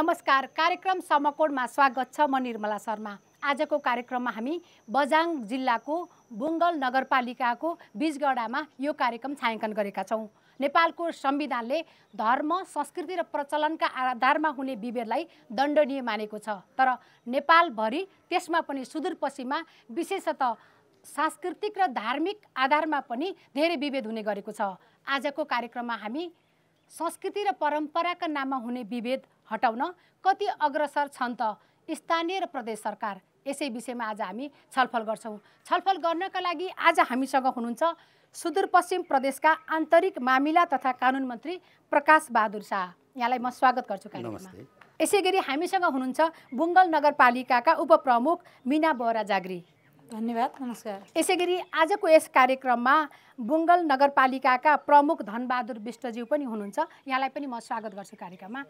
नमस्कार कार्यक्रम समकोणमा स्वागत छ म निर्मला शर्मा आजको कार्यक्रममा हामी बझाङ जिल्लाको बुङ्गल नगरपालिकाको बिजगडामा यो कार्यक्रम छायाङ्कन गरेका छौँ नेपालको संविधानले धर्म संस्कृति र प्रचलनका आधारमा हुने विभेदलाई दण्डनीय मानेको छ तर नेपालभरि त्यसमा पनि सुदूरपश्चिममा विशेषतः सांस्कृतिक र धार्मिक आधारमा पनि धेरै विभेद हुने गरेको छ आजको कार्यक्रममा हामी संस्कृति र परम्पराका नाममा हुने विभेद हटाउन कति अग्रसर छन् त स्थानीय र प्रदेश सरकार यसै विषयमा आज हामी छलफल गर्छौँ छलफल गर्नका लागि आज हामीसँग हुनुहुन्छ सुदूरपश्चिम प्रदेशका आन्तरिक मामिला तथा कानुन मन्त्री प्रकाश बहादुर शाह यहाँलाई म स्वागत गर्छु कार्यक्रममा यसै गरी हामीसँग हुनुहुन्छ बुङ्गल नगरपालिकाका उपप्रमुख मिना बोरा जागरी धन्यवाद नमस्कार यसै गरी आजको यस कार्यक्रममा बुङ्गल नगरपालिकाका प्रमुख धनबहादुर विष्टज्यू पनि हुनुहुन्छ यहाँलाई पनि म स्वागत गर्छु कार्यक्रममा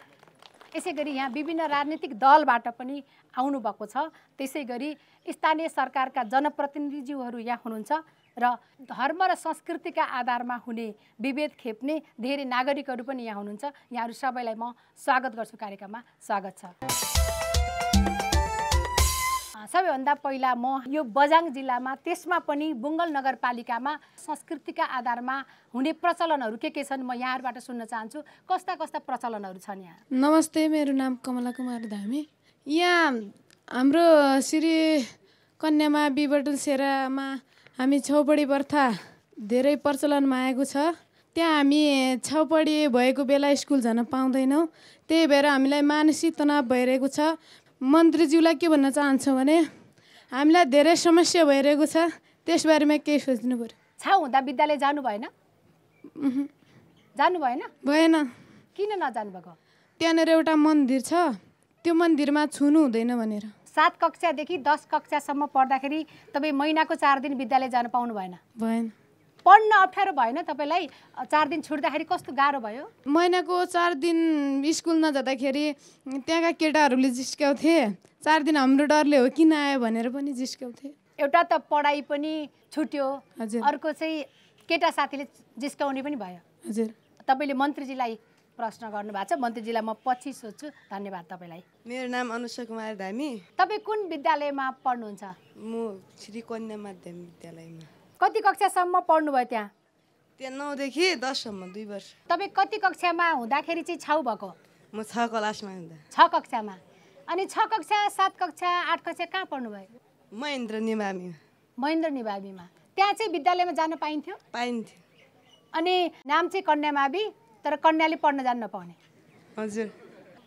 यसै गरी यहाँ विभिन्न राजनीतिक दलबाट पनि आउनुभएको छ त्यसै गरी स्थानीय सरकारका जनप्रतिनिधिज्यूहरू यहाँ हुनुहुन्छ र धर्म र संस्कृतिका आधारमा हुने विभेद खेप्ने धेरै नागरिकहरू पनि यहाँ हुनुहुन्छ यहाँहरू सबैलाई म स्वागत गर्छु कार्यक्रममा स्वागत छ सबैभन्दा पहिला म यो बजाङ जिल्लामा त्यसमा पनि बुङ्गल नगरपालिकामा संस्कृतिका आधारमा हुने प्रचलनहरू के के छन् म यहाँहरूबाट सुन्न चाहन्छु कस्ता कस्ता प्रचलनहरू छन् यहाँ नमस्ते मेरो नाम कमला कुमार धामी यहाँ हाम्रो श्री कन्यामा बिबटुल सेरामा हामी छौपडी प्रथा धेरै प्रचलनमा आएको छ त्यहाँ हामी छौपडी भएको बेला स्कुल जान पाउँदैनौँ त्यही भएर हामीलाई मानसिक तनाव भइरहेको छ मन्त्रीज्यूलाई के भन्न चाहन्छु भने हामीलाई धेरै समस्या भइरहेको छ त्यसबारेमा केही सोच्नु पऱ्यो छाउ हुँदा विद्यालय जानु भएन जानु भएन भएन किन नजानु भएको त्यहाँनिर एउटा मन्दिर छ त्यो मन्दिरमा छुनु हुँदैन भनेर सात कक्षादेखि दस कक्षासम्म पढ्दाखेरि तपाईँ महिनाको चार दिन विद्यालय जानु पाउनु भएन भएन पढ्न अप्ठ्यारो भएन तपाईँलाई चार दिन छुट्दाखेरि कस्तो गाह्रो भयो महिनाको चार दिन स्कुल नजाँदाखेरि त्यहाँका केटाहरूले जिस्क्याउँथे चार दिन हाम्रो डरले हो किन आयो भनेर पनि जिस्क्याउँथे एउटा त पढाइ पनि छुट्यो हजुर अर्को चाहिँ केटा साथीले जिस्काउने पनि भयो हजुर तपाईँले मन्त्रीजीलाई प्रश्न गर्नुभएको छ मन्त्रीजीलाई म पछि सोध्छु धन्यवाद तपाईँलाई मेरो नाम अनुष कुमार धामी तपाईँ कुन विद्यालयमा पढ्नुहुन्छ म श्री कन्या माध्यमिक विद्यालयमा कति कक्षासम्म पढ्नुभयो त्यहाँ त्यहाँ नौदेखि दससम्म दुई वर्ष तपाईँ कति कक्षामा हुँदाखेरि चाहिँ छाउ भएको म छ क्लासमा हुँदा छ कक्षामा अनि छ कक्षा सात कक्षा आठ कक्षा कहाँ पढ्नुभयो महेन्द्र निभामीमा महेन्द्र निभामीमा त्यहाँ चाहिँ विद्यालयमा जान पाइन्थ्यो पाइन्थ्यो अनि नाम चाहिँ कन्या मावि तर कन्याले पढ्न जान नपाउने हजुर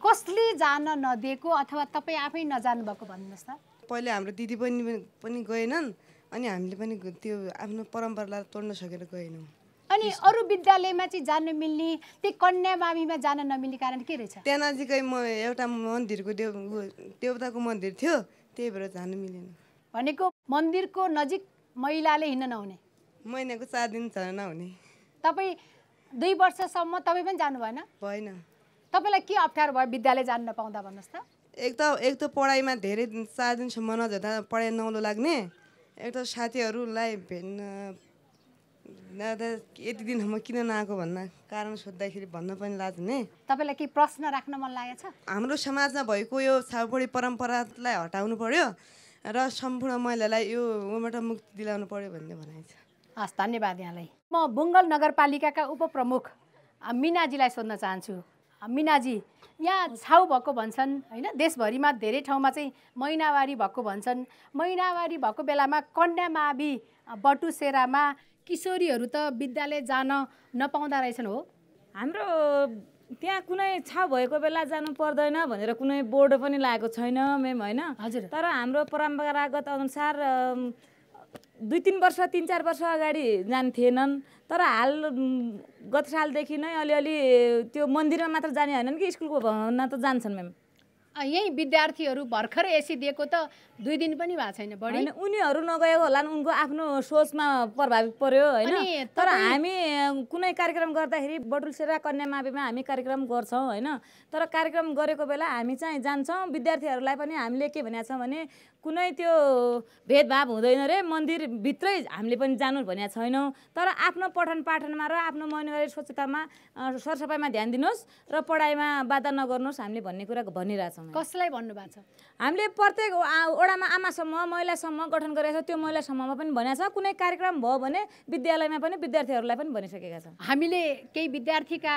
कसले जान नदिएको अथवा तपाईँ आफै नजानु भएको भन्नुहोस् त पहिले हाम्रो दिदी बहिनी पनि गएनन् अनि हामीले पनि त्यो आफ्नो परम्परालाई तोड्न सकेर गएनौँ अनि अरू विद्यालयमा चाहिँ जान मिल्ने त्यही मामीमा जान नमिल्ने कारण के रहेछ त्यहाँ नजिकै म एउटा मन्दिरको देव देवताको मन्दिर थियो त्यही भएर जान मिलेन भनेको मन्दिरको नजिक महिलाले हिँड्न नहुने महिनाको चार दिन छ नहुने तपाईँ दुई वर्षसम्म तपाईँ पनि जानु भएन भएन तपाईँलाई के अप्ठ्यारो भयो विद्यालय जान नपाउँदा भन्नुहोस् त एक त एक त पढाइमा धेरै चार दिनसम्म नजाँदा पढाइ नौलो लाग्ने एउटा साथीहरूलाई भेट्न दादा यति दिन म किन नआएको भन्न कारण सोद्धाखेरि भन्न पनि लाज हुने तपाईँलाई केही प्रश्न राख्न मन लागेको छ हाम्रो समाजमा भएको यो छाउपडी परम्परालाई हटाउनु पर्यो र सम्पूर्ण महिलालाई यो उबाट मुक्ति दिलाउनु पर्यो भन्ने भनाइ छ हस् धन्यवाद यहाँलाई म बुङ्गल नगरपालिकाका उपप्रमुख मिनाजीलाई सोध्न चाहन्छु मिनाजी यहाँ छाउ भएको भन्छन् होइन देशभरिमा धेरै ठाउँमा चाहिँ महिनावारी भएको भन्छन् महिनावारी भएको बेलामा कन्या मावि बटुसेरामा किशोरीहरू त विद्यालय जान नपाउँदा रहेछन् हो हाम्रो त्यहाँ कुनै छाउ भएको बेला जानु पर्दैन भनेर कुनै बोर्ड पनि लागेको छैन म्याम होइन हजुर तर हाम्रो परम्परागत अनुसार दुई तिन वर्ष तिन चार वर्ष अगाडि जान्थेनन् तर हाल गत सालदेखि नै अलिअलि त्यो मन्दिरमा मात्र जाने होइनन् कि स्कुलको भवनमा त जान्छन् म्याम यहीँ विद्यार्थीहरू भर्खर एसी दिएको त दुई दिन पनि भएको छैन बढी उनीहरू नगएको होला उनको आफ्नो सोचमा प्रभावित पर्यो होइन तर हामी कुनै कार्यक्रम गर्दाखेरि बटुलसेरा कन्या माविमा हामी कार्यक्रम गर्छौँ होइन तर कार्यक्रम गरेको बेला हामी चाहिँ जान्छौँ विद्यार्थीहरूलाई पनि हामीले के भनेको छौँ भने कुनै त्यो भेदभाव हुँदैन रे मन्दिरभित्रै हामीले पनि जानु भनेको छैनौँ तर आफ्नो पठन पाठनमा र आफ्नो मनवारी स्वच्छतामा सरसफाइमा ध्यान दिनुहोस् र पढाइमा बाधा नगर्नुहोस् हामीले भन्ने कुरा भनिरहेछौँ कसलाई भन्नुभएको छ हामीले प्रत्येक ओडामा आमा समूह महिला समूह गठन गरेका छ त्यो महिला समूहमा पनि भनेको छ कुनै कार्यक्रम भयो भने विद्यालयमा पनि विद्यार्थीहरूलाई पनि भनिसकेका छौँ हामीले केही विद्यार्थीका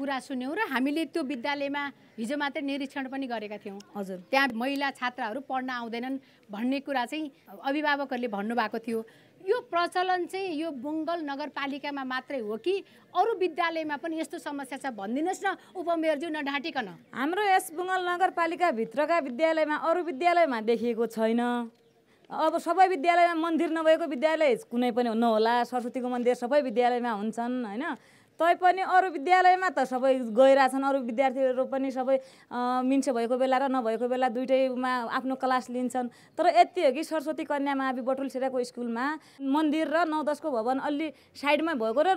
कुरा सुन्यौँ र हामीले त्यो विद्यालयमा हिजो मात्रै निरीक्षण पनि गरेका थियौँ हजुर त्यहाँ महिला छात्राहरू पढ्न आउँदैनन् भन्ने कुरा चाहिँ अभिभावकहरूले भन्नुभएको थियो यो प्रचलन चाहिँ यो बङ्गल नगरपालिकामा मात्रै हो कि अरू विद्यालयमा पनि यस्तो समस्या छ भनिदिनुहोस् न उपमेयरज्यू नढाँटिकन हाम्रो यस बङ्गल नगरपालिकाभित्रका विद्यालयमा अरू विद्यालयमा देखिएको छैन अब सबै विद्यालयमा मन्दिर नभएको विद्यालय कुनै पनि नहोला सरस्वतीको मन्दिर सबै विद्यालयमा हुन्छन् होइन पनि अरू विद्यालयमा त सबै गइरहेछन् अरू विद्यार्थीहरू पनि सबै मिन्छे भएको बेला र नभएको बेला दुइटैमा आफ्नो क्लास लिन्छन् तर यति हो कि सरस्वती कन्या महावि बटुल स्कुलमा मन्दिर र नौ दसको भवन अलि साइडमा भएको र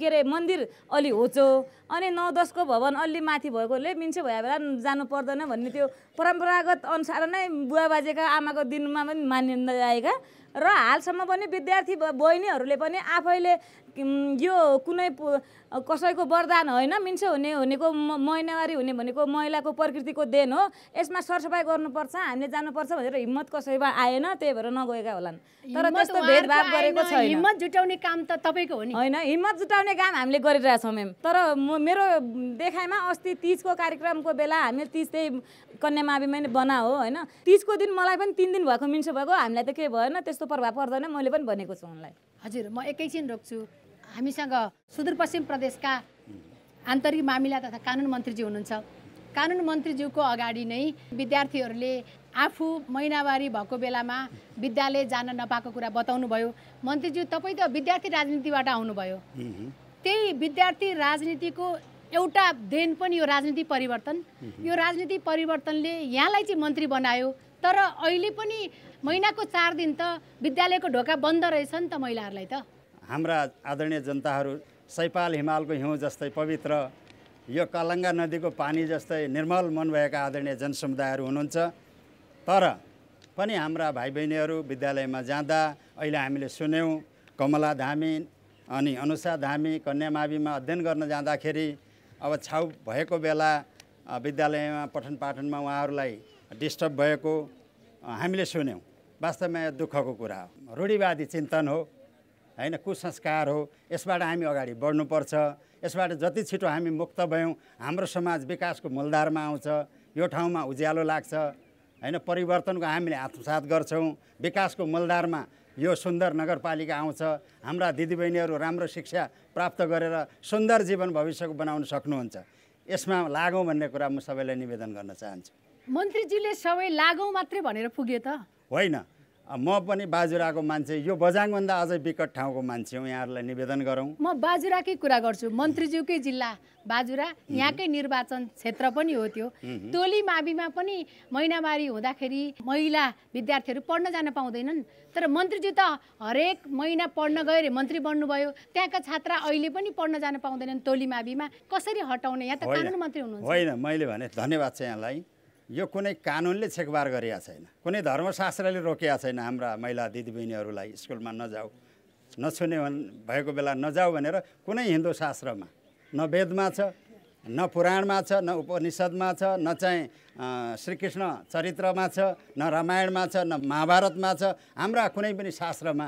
के अरे मन्दिर अलि होचो अनि नौ दसको भवन अलि माथि भएकोले मिन्छे भए बेला जानु पर्दैन भन्ने त्यो परम्परागत अनुसार नै बुवा बाजेका आमाको दिनमा पनि मानिँदै आएका र हालसम्म पनि विद्यार्थी बहिनीहरूले पनि आफैले यो कुनै कसैको वरदान होइन मिन्सो हुने हुनेको महिनावारी हुने भनेको महिलाको प्रकृतिको देन हो यसमा सरसफाइ गर्नुपर्छ हामीले जानुपर्छ भनेर हिम्मत कसैमा आएन त्यही भएर नगएका होलान् तर त्यस्तो भेदभाव गरेको छ हिम्मत जुटाउने काम त तपाईँको हो नि होइन हिम्मत जुटाउने काम हामीले गरिरहेछौँ म्याम तर मेरो देखाइमा अस्ति तिजको कार्यक्रमको बेला हामीले तिज त्यही कन्या माविमा नै बना हो होइन तिजको दिन मलाई पनि तिन दिन भएको मिन्सो भएको हामीलाई त केही भएन त्यस्तो प्रभाव पर्दैन मैले पनि भनेको छु उनलाई हजुर म एकैछिन रोक्छु हामीसँग सुदूरपश्चिम प्रदेशका आन्तरिक मामिला तथा कानुन मन्त्रीजी हुनुहुन्छ कानुन मन्त्रीज्यूको अगाडि नै विद्यार्थीहरूले आफू महिनावारी भएको बेलामा विद्यालय जान नपाएको कुरा बताउनुभयो मन्त्रीज्यू तपाईँ त विद्यार्थी राजनीतिबाट आउनुभयो त्यही विद्यार्थी राजनीतिको एउटा देन पनि यो राजनीति परिवर्तन यो राजनीति परिवर्तनले यहाँलाई चाहिँ मन्त्री बनायो तर अहिले पनि महिनाको चार दिन त विद्यालयको ढोका बन्द रहेछ नि त महिलाहरूलाई त हाम्रा आदरणीय जनताहरू सैपाल हिमालको हिउँ जस्तै पवित्र यो कलङ्गा नदीको पानी जस्तै निर्मल मन भएका आदरणीय जनसमुदायहरू हुनुहुन्छ तर पनि हाम्रा भाइ बहिनीहरू विद्यालयमा जाँदा अहिले हामीले सुन्यौँ कमला धामी अनि अनुषा धामी कन्यामाविमा अध्ययन गर्न जाँदाखेरि अब छाउ भएको बेला विद्यालयमा पठन पाठनमा उहाँहरूलाई डिस्टर्ब भएको हामीले सुन्यौँ वास्तवमा यो दुःखको कुरा हो रूढिवादी चिन्तन हो होइन कुसंस्कार हो यसबाट हामी अगाडि बढ्नुपर्छ यसबाट जति छिटो हामी मुक्त भयौँ हाम्रो समाज विकासको मूलधारमा आउँछ यो ठाउँमा उज्यालो लाग्छ होइन परिवर्तनको हामीले आत्मसात गर्छौँ विकासको मूलधारमा यो सुन्दर नगरपालिका आउँछ हाम्रा दिदीबहिनीहरू राम्रो शिक्षा प्राप्त गरेर सुन्दर जीवन भविष्यको बनाउन सक्नुहुन्छ यसमा लागौँ भन्ने कुरा म सबैलाई निवेदन गर्न चाहन्छु मन्त्रीजीले सबै लागौँ मात्रै भनेर पुगे त होइन म पनि बाजुराको मान्छे यो बजाङभन्दा अझै विकट ठाउँको मान्छे हो यहाँहरूलाई निवेदन गरौँ म बाजुराकै कुरा गर्छु मन्त्रीज्यूकै जिल्ला बाजुरा यहाँकै निर्वाचन क्षेत्र पनि हो त्यो टोली माविमा पनि महिनावारी हुँदाखेरि महिला विद्यार्थीहरू पढ्न जान पाउँदैनन् तर मन्त्रीज्यू त हरेक महिना पढ्न गयो अरे मन्त्री बन्नुभयो त्यहाँका छात्रा अहिले पनि पढ्न जान पाउँदैनन् टोली माविमा कसरी हटाउने यहाँ त कानुन मन्त्री हुनुहुन्छ होइन मैले भने धन्यवाद छ यहाँलाई यो कुनै कानुनले छेकबार गरेका छैन कुनै धर्मशास्त्रले रोकेका छैन हाम्रा महिला दिदीबहिनीहरूलाई स्कुलमा नजाऊ नछुने भएको बेला नजाऊ भनेर कुनै हिन्दू शास्त्रमा न वेदमा छ न पुराणमा छ न उपनिषद्मा छ न चाहिँ श्रीकृष्ण चरित्रमा छ न रामायणमा छ न महाभारतमा छ हाम्रा कुनै पनि शास्त्रमा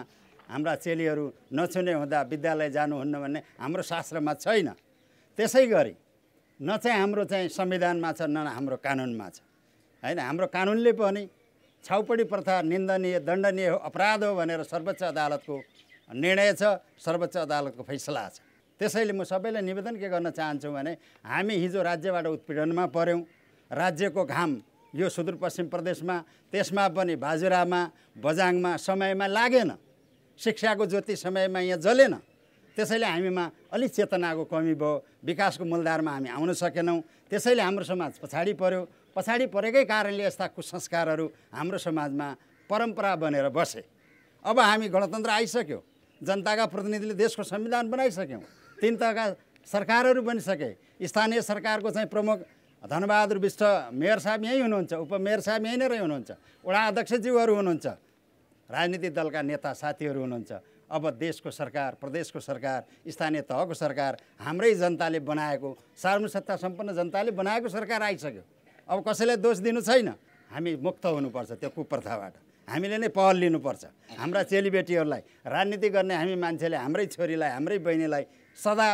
हाम्रा चेलीहरू नछुने हुँदा विद्यालय जानुहुन्न भन्ने हाम्रो शास्त्रमा छैन त्यसै गरी न चाहिँ हाम्रो चाहिँ संविधानमा छ न हाम्रो कानुनमा छ होइन हाम्रो कानुनले पनि छाउपडी प्रथा निन्दनीय दण्डनीय अपराध हो भनेर सर्वोच्च अदालतको निर्णय छ सर्वोच्च अदालतको फैसला छ त्यसैले म सबैलाई निवेदन के गर्न चाहन्छु भने हामी हिजो राज्यबाट उत्पीडनमा पऱ्यौँ राज्यको घाम यो सुदूरपश्चिम प्रदेशमा त्यसमा पनि बाजुरामा बजाङमा समयमा लागेन शिक्षाको ज्योति समयमा यहाँ जलेन त्यसैले हामीमा अलिक चेतनाको कमी भयो विकासको मूलधारमा हामी आउन सकेनौँ त्यसैले हाम्रो समाज पछाडि पर्यो पछाडि परेकै कारणले यस्ता कुसंस्कारहरू हाम्रो समाजमा परम्परा बनेर बसे अब हामी गणतन्त्र आइसक्यो जनताका प्रतिनिधिले देशको संविधान बनाइसक्यौँ तिन तहका सरकारहरू बनिसके स्थानीय सरकारको चाहिँ प्रमुख धनबहादुर विष्ट मेयर साहब यहीँ हुनुहुन्छ उपमेयर साहब यहीँ नै हुनुहुन्छ वडा अध्यक्षज्यूहरू हुनुहुन्छ राजनीतिक दलका नेता साथीहरू हुनुहुन्छ अब देशको सरकार प्रदेशको सरकार स्थानीय तहको सरकार हाम्रै जनताले बनाएको सत्ता सम्पन्न जनताले बनाएको सरकार आइसक्यो अब कसैलाई दोष दिनु छैन हामी मुक्त हुनुपर्छ त्यो कुप्रथाबाट हामीले नै पहल लिनुपर्छ हाम्रा चेलीबेटीहरूलाई राजनीति गर्ने हामी मान्छेले हाम्रै छोरीलाई हाम्रै बहिनीलाई सदा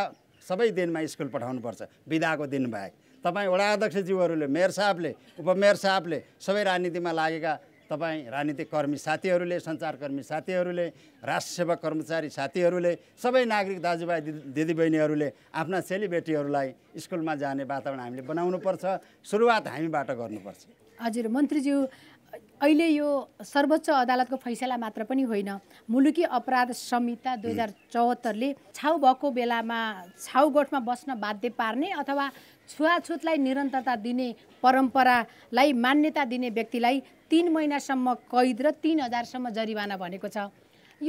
सबै दिनमा स्कुल पठाउनुपर्छ बिदाको दिन बाहेक तपाईँ वडा अध्यक्षज्यूहरूले मेयर साहबले उपमेयर साहबले सबै राजनीतिमा लागेका तपाईँ राजनीतिक कर्मी साथीहरूले सञ्चारकर्मी साथीहरूले राष्ट्र सेवा कर्मचारी साथीहरूले सबै नागरिक दाजुभाइ दिदीबहिनीहरूले आफ्ना चेलीबेटीहरूलाई स्कुलमा जाने वातावरण हामीले बनाउनुपर्छ सुरुवात हामीबाट गर्नुपर्छ हजुर मन्त्रीज्यू अहिले यो सर्वोच्च अदालतको फैसला मात्र पनि होइन मुलुकी अपराध संहिता दुई हजार चौहत्तरले छाउ भएको बेलामा छाउ गोठमा बस्न बाध्य पार्ने अथवा छुवाछुतलाई निरन्तरता दिने परम्परालाई मान्यता दिने व्यक्तिलाई तिन महिनासम्म कैद र तिन हजारसम्म जरिवाना भनेको छ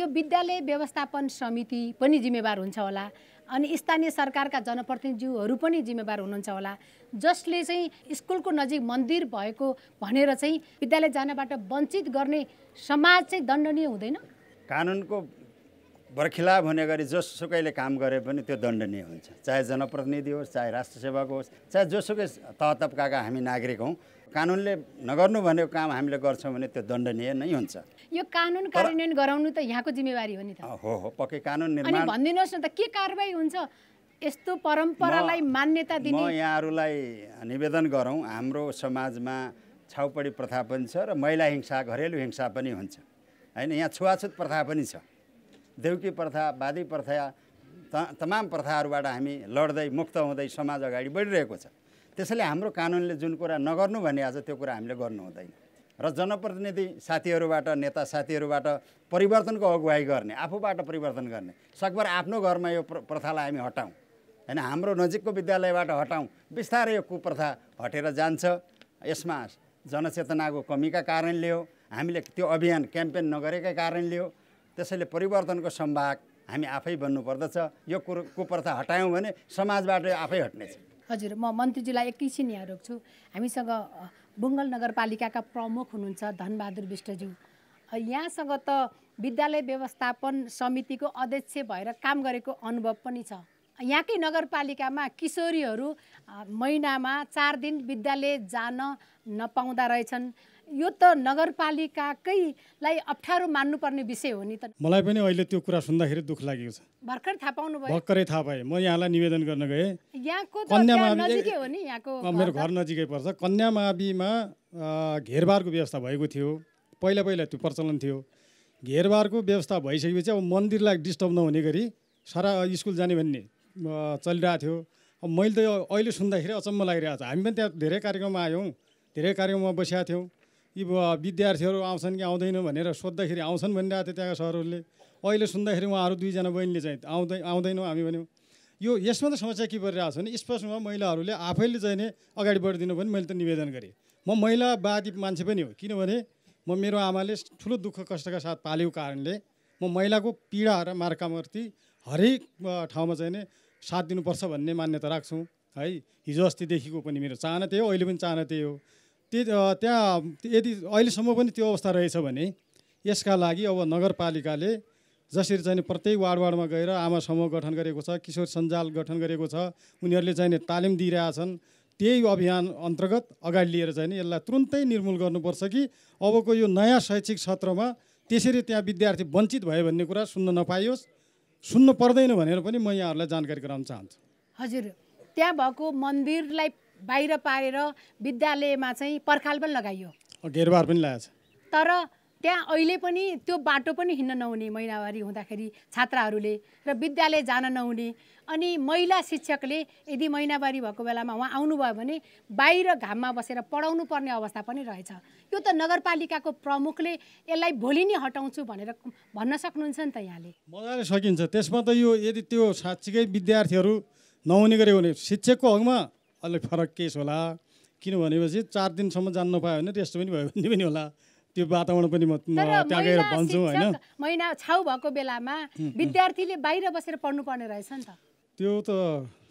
यो विद्यालय व्यवस्थापन समिति पनि जिम्मेवार हुन्छ होला अनि स्थानीय सरकारका जनप्रतिनिधिहरू पनि जिम्मेवार हुनुहुन्छ होला जसले चाहिँ स्कुलको नजिक मन्दिर भएको भनेर चाहिँ विद्यालय जानबाट वञ्चित गर्ने समाज चाहिँ दण्डनीय हुँदैन कानुनको बर्खिलाफ हुने गरी जोसुकैले काम गरे पनि त्यो दण्डनीय हुन्छ चाहे जनप्रतिनिधि होस् चाहे राष्ट्र सेवाको होस् चाहे जोसुकै तह हामी नागरिक हौँ कानुनले नगर्नु भनेको काम हामीले गर्छौँ भने त्यो दण्डनीय नै हुन्छ यो कानुन कार्यान्वयन गराउनु त यहाँको जिम्मेवारी हो नि त हो हो पक्कै कानुन निर्माण भनिदिनुहोस् न त के कारवाही हुन्छ यस्तो परम्परालाई मान्यता दिने म यहाँहरूलाई निवेदन गरौँ हाम्रो समाजमा छाउपडी प्रथा पनि छ र महिला हिंसा घरेलु हिंसा पनि हुन्छ होइन यहाँ छुवाछुत प्रथा पनि छ देउकी प्रथा वादी प्रथा त तमाम प्रथाहरूबाट हामी लड्दै मुक्त हुँदै समाज अगाडि बढिरहेको छ त्यसैले हाम्रो कानुनले जुन कुरा नगर्नु भने आज त्यो कुरा हामीले गर्नु हुँदैन र जनप्रतिनिधि साथीहरूबाट नेता साथीहरूबाट परिवर्तनको अगुवाई गर्ने आफूबाट परिवर्तन गर्ने सकभर आफ्नो घरमा यो प्रथालाई हामी हटाउँ होइन हाम्रो नजिकको विद्यालयबाट हटाउँ बिस्तारै यो कुप्रथा हटेर जान्छ यसमा जनचेतनाको कमीका कारणले हो हामीले त्यो अभियान क्याम्पेन नगरेकै कारणले हो त्यसैले परिवर्तनको सम्भाग हामी आफै बन्नुपर्दछ यो कुरो कुप्रथा हटायौँ भने समाजबाट आफै हट्नेछ हजुर म मन्त्रीजीलाई एकैछिन यहाँ रोक्छु हामीसँग बुङ्गल नगरपालिकाका प्रमुख हुनुहुन्छ धनबहादुर विष्टज्यू यहाँसँग त विद्यालय व्यवस्थापन समितिको अध्यक्ष भएर काम गरेको अनुभव पनि छ यहाँकै नगरपालिकामा किशोरीहरू महिनामा चार दिन विद्यालय जान नपाउँदा रहेछन् यो त नगरपालिकाकैलाई अप्ठ्यारो मान्नुपर्ने विषय हो नि त मलाई पनि अहिले त्यो कुरा सुन्दाखेरि दुःख लागेको छ भर्खर थाहा पाउनु भयो भर्खरै थाहा पाएँ म यहाँलाई निवेदन गर्न गएँ यहाँको नजिकै हो नि यहाँको मेरो घर नजिकै पर्छ कन्या माविमा घेरबारको व्यवस्था भएको थियो पहिला पहिला त्यो प्रचलन थियो घेरबारको व्यवस्था भइसकेपछि अब मन्दिरलाई डिस्टर्ब नहुने गरी सारा स्कुल जाने भन्ने चलिरहेको थियो अब मैले त अहिले सुन्दाखेरि अचम्म लागिरहेको छ हामी पनि त्यहाँ धेरै कार्यक्रममा आयौँ धेरै कार्यक्रममा बसिरहेको थियौँ यी विद्यार्थीहरू आउँछन् कि आउँदैन भनेर सोद्धाखेरि आउँछन् भनिरहेको थियो त्यहाँका सरहरूले अहिले सुन्दाखेरि उहाँहरू दुईजना बहिनीले चाहिँ आउँदै आउँदैनौँ हामी भन्यौँ यो यसमा त समस्या के परिरहेको छ भने स्पष्ट रूपमा महिलाहरूले आफैले चाहिँ नै अगाडि बढिदिनु पनि मैले त निवेदन गरेँ म महिलावादी मान्छे पनि हो किनभने म मेरो आमाले ठुलो दुःख कष्टका साथ पालेको कारणले म महिलाको पीडा र मार्कामर्ती हरेक ठाउँमा चाहिँ नै साथ दिनुपर्छ भन्ने मान्यता राख्छौँ है हिजो अस्तिदेखिको पनि मेरो चाहना त्यही हो अहिले पनि चाहना त्यही हो त्यो त्यहाँ यदि अहिलेसम्म पनि त्यो अवस्था रहेछ भने यसका लागि अब नगरपालिकाले जसरी चाहिँ प्रत्येक वार्ड वार्डमा गएर आमा समूह गठन गरेको छ किशोर सञ्जाल गठन गरेको छ उनीहरूले चाहिँ तालिम दिइरहेछन् त्यही अभियान अन्तर्गत अगाडि लिएर चाहिँ यसलाई तुरुन्तै निर्मूल गर्नुपर्छ कि अबको यो नयाँ शैक्षिक सत्रमा त्यसरी त्यहाँ विद्यार्थी वञ्चित भयो भन्ने कुरा सुन्न नपाइयोस् सुन्नु पर्दैन भनेर पनि म यहाँहरूलाई जानकारी गराउन चाहन्छु हजुर त्यहाँ भएको मन्दिरलाई बाहिर पारेर विद्यालयमा चाहिँ पर्खाल पनि लगाइयो घेरबार पनि लगाएछ तर त्यहाँ अहिले पनि त्यो बाटो पनि हिँड्न नहुने महिनावारी हुँदाखेरि छात्राहरूले र विद्यालय जान नहुने अनि महिला शिक्षकले यदि महिनावारी भएको बेलामा उहाँ आउनुभयो भने बाहिर घाममा बसेर पढाउनु पर्ने अवस्था पनि रहेछ यो त नगरपालिकाको प्रमुखले यसलाई भोलि नै हटाउँछु भनेर भन्न सक्नुहुन्छ नि त यहाँले मजाले सकिन्छ त्यसमा त यो यदि त्यो साँच्चीकै विद्यार्थीहरू नहुने गरे भने शिक्षकको हकमा अलिक फरक केस होला किन भनेपछि चार दिनसम्म जानु नपायो भने रेस्ट पनि भयो भने पनि होला त्यो वातावरण पनि म त्यहाँ गएर भन्छु होइन महिना छाउ भएको बेलामा विद्यार्थीले बाहिर बसेर पढ्नु पर्ने रहेछ नि त त्यो त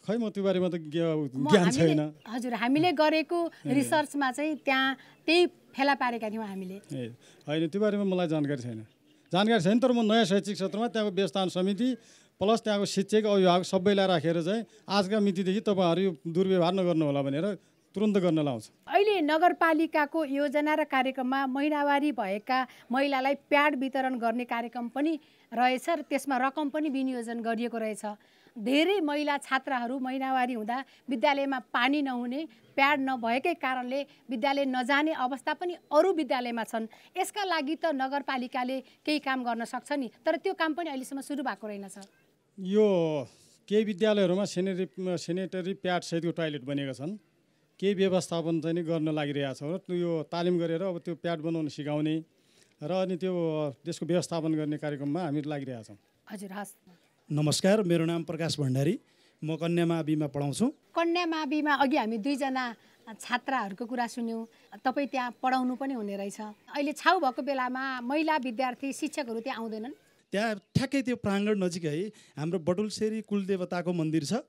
खै म त्यो बारेमा त ज्ञान छैन हजुर हामीले गरेको रिसर्चमा चाहिँ त्यहाँ त्यही फेला पारेका थियौँ हामीले होइन त्यो बारेमा मलाई जानकारी छैन जानकारी छैन तर म नयाँ शैक्षिक क्षेत्रमा त्यहाँको व्यवस्थापन समिति प्लस त्यहाँको शिक्षक अभिभावक सबैलाई राखेर चाहिँ आजका मितिदेखि तपाईँहरू यो दुर्व्यवहार नगर्नु होला भनेर तुरन्त गर्न लाउँछ अहिले नगरपालिकाको योजना र कार्यक्रममा महिनावारी भएका महिलालाई प्याड वितरण गर्ने कार्यक्रम पनि रहेछ र त्यसमा रकम पनि विनियोजन गरिएको रहेछ धेरै महिला छात्राहरू महिनावारी हुँदा विद्यालयमा पानी नहुने प्याड नभएकै कारणले विद्यालय नजाने अवस्था पनि अरू विद्यालयमा छन् यसका लागि त नगरपालिकाले केही काम गर्न सक्छ नि तर त्यो काम पनि अहिलेसम्म सुरु भएको रहेनछ यो केही विद्यालयहरूमा सेनेटरी सेनेटरी प्याडसहितको टोयलेट बनेका छन् केही व्यवस्थापन चाहिँ नि गर्न लागिरहेको छ र यो तालिम गरेर अब त्यो प्याड बनाउन सिकाउने र अनि त्यो त्यसको व्यवस्थापन गर्ने कार्यक्रममा हामी लागिरहेका लागिरहेछौँ हजुर हस् नमस्कार मेरो नाम प्रकाश भण्डारी म कन्या महाविमा पढाउँछु कन्या महाविमा अघि हामी दुईजना छात्राहरूको कुरा सुन्यौँ तपाईँ त्यहाँ पढाउनु पनि हुने रहेछ अहिले छाउ भएको बेलामा महिला विद्यार्थी शिक्षकहरू त्यहाँ आउँदैनन् त्यहाँ ठ्याक्कै त्यो प्राङ्गण नजिकै हाम्रो बटुलसेरी कुलदेवताको मन्दिर छ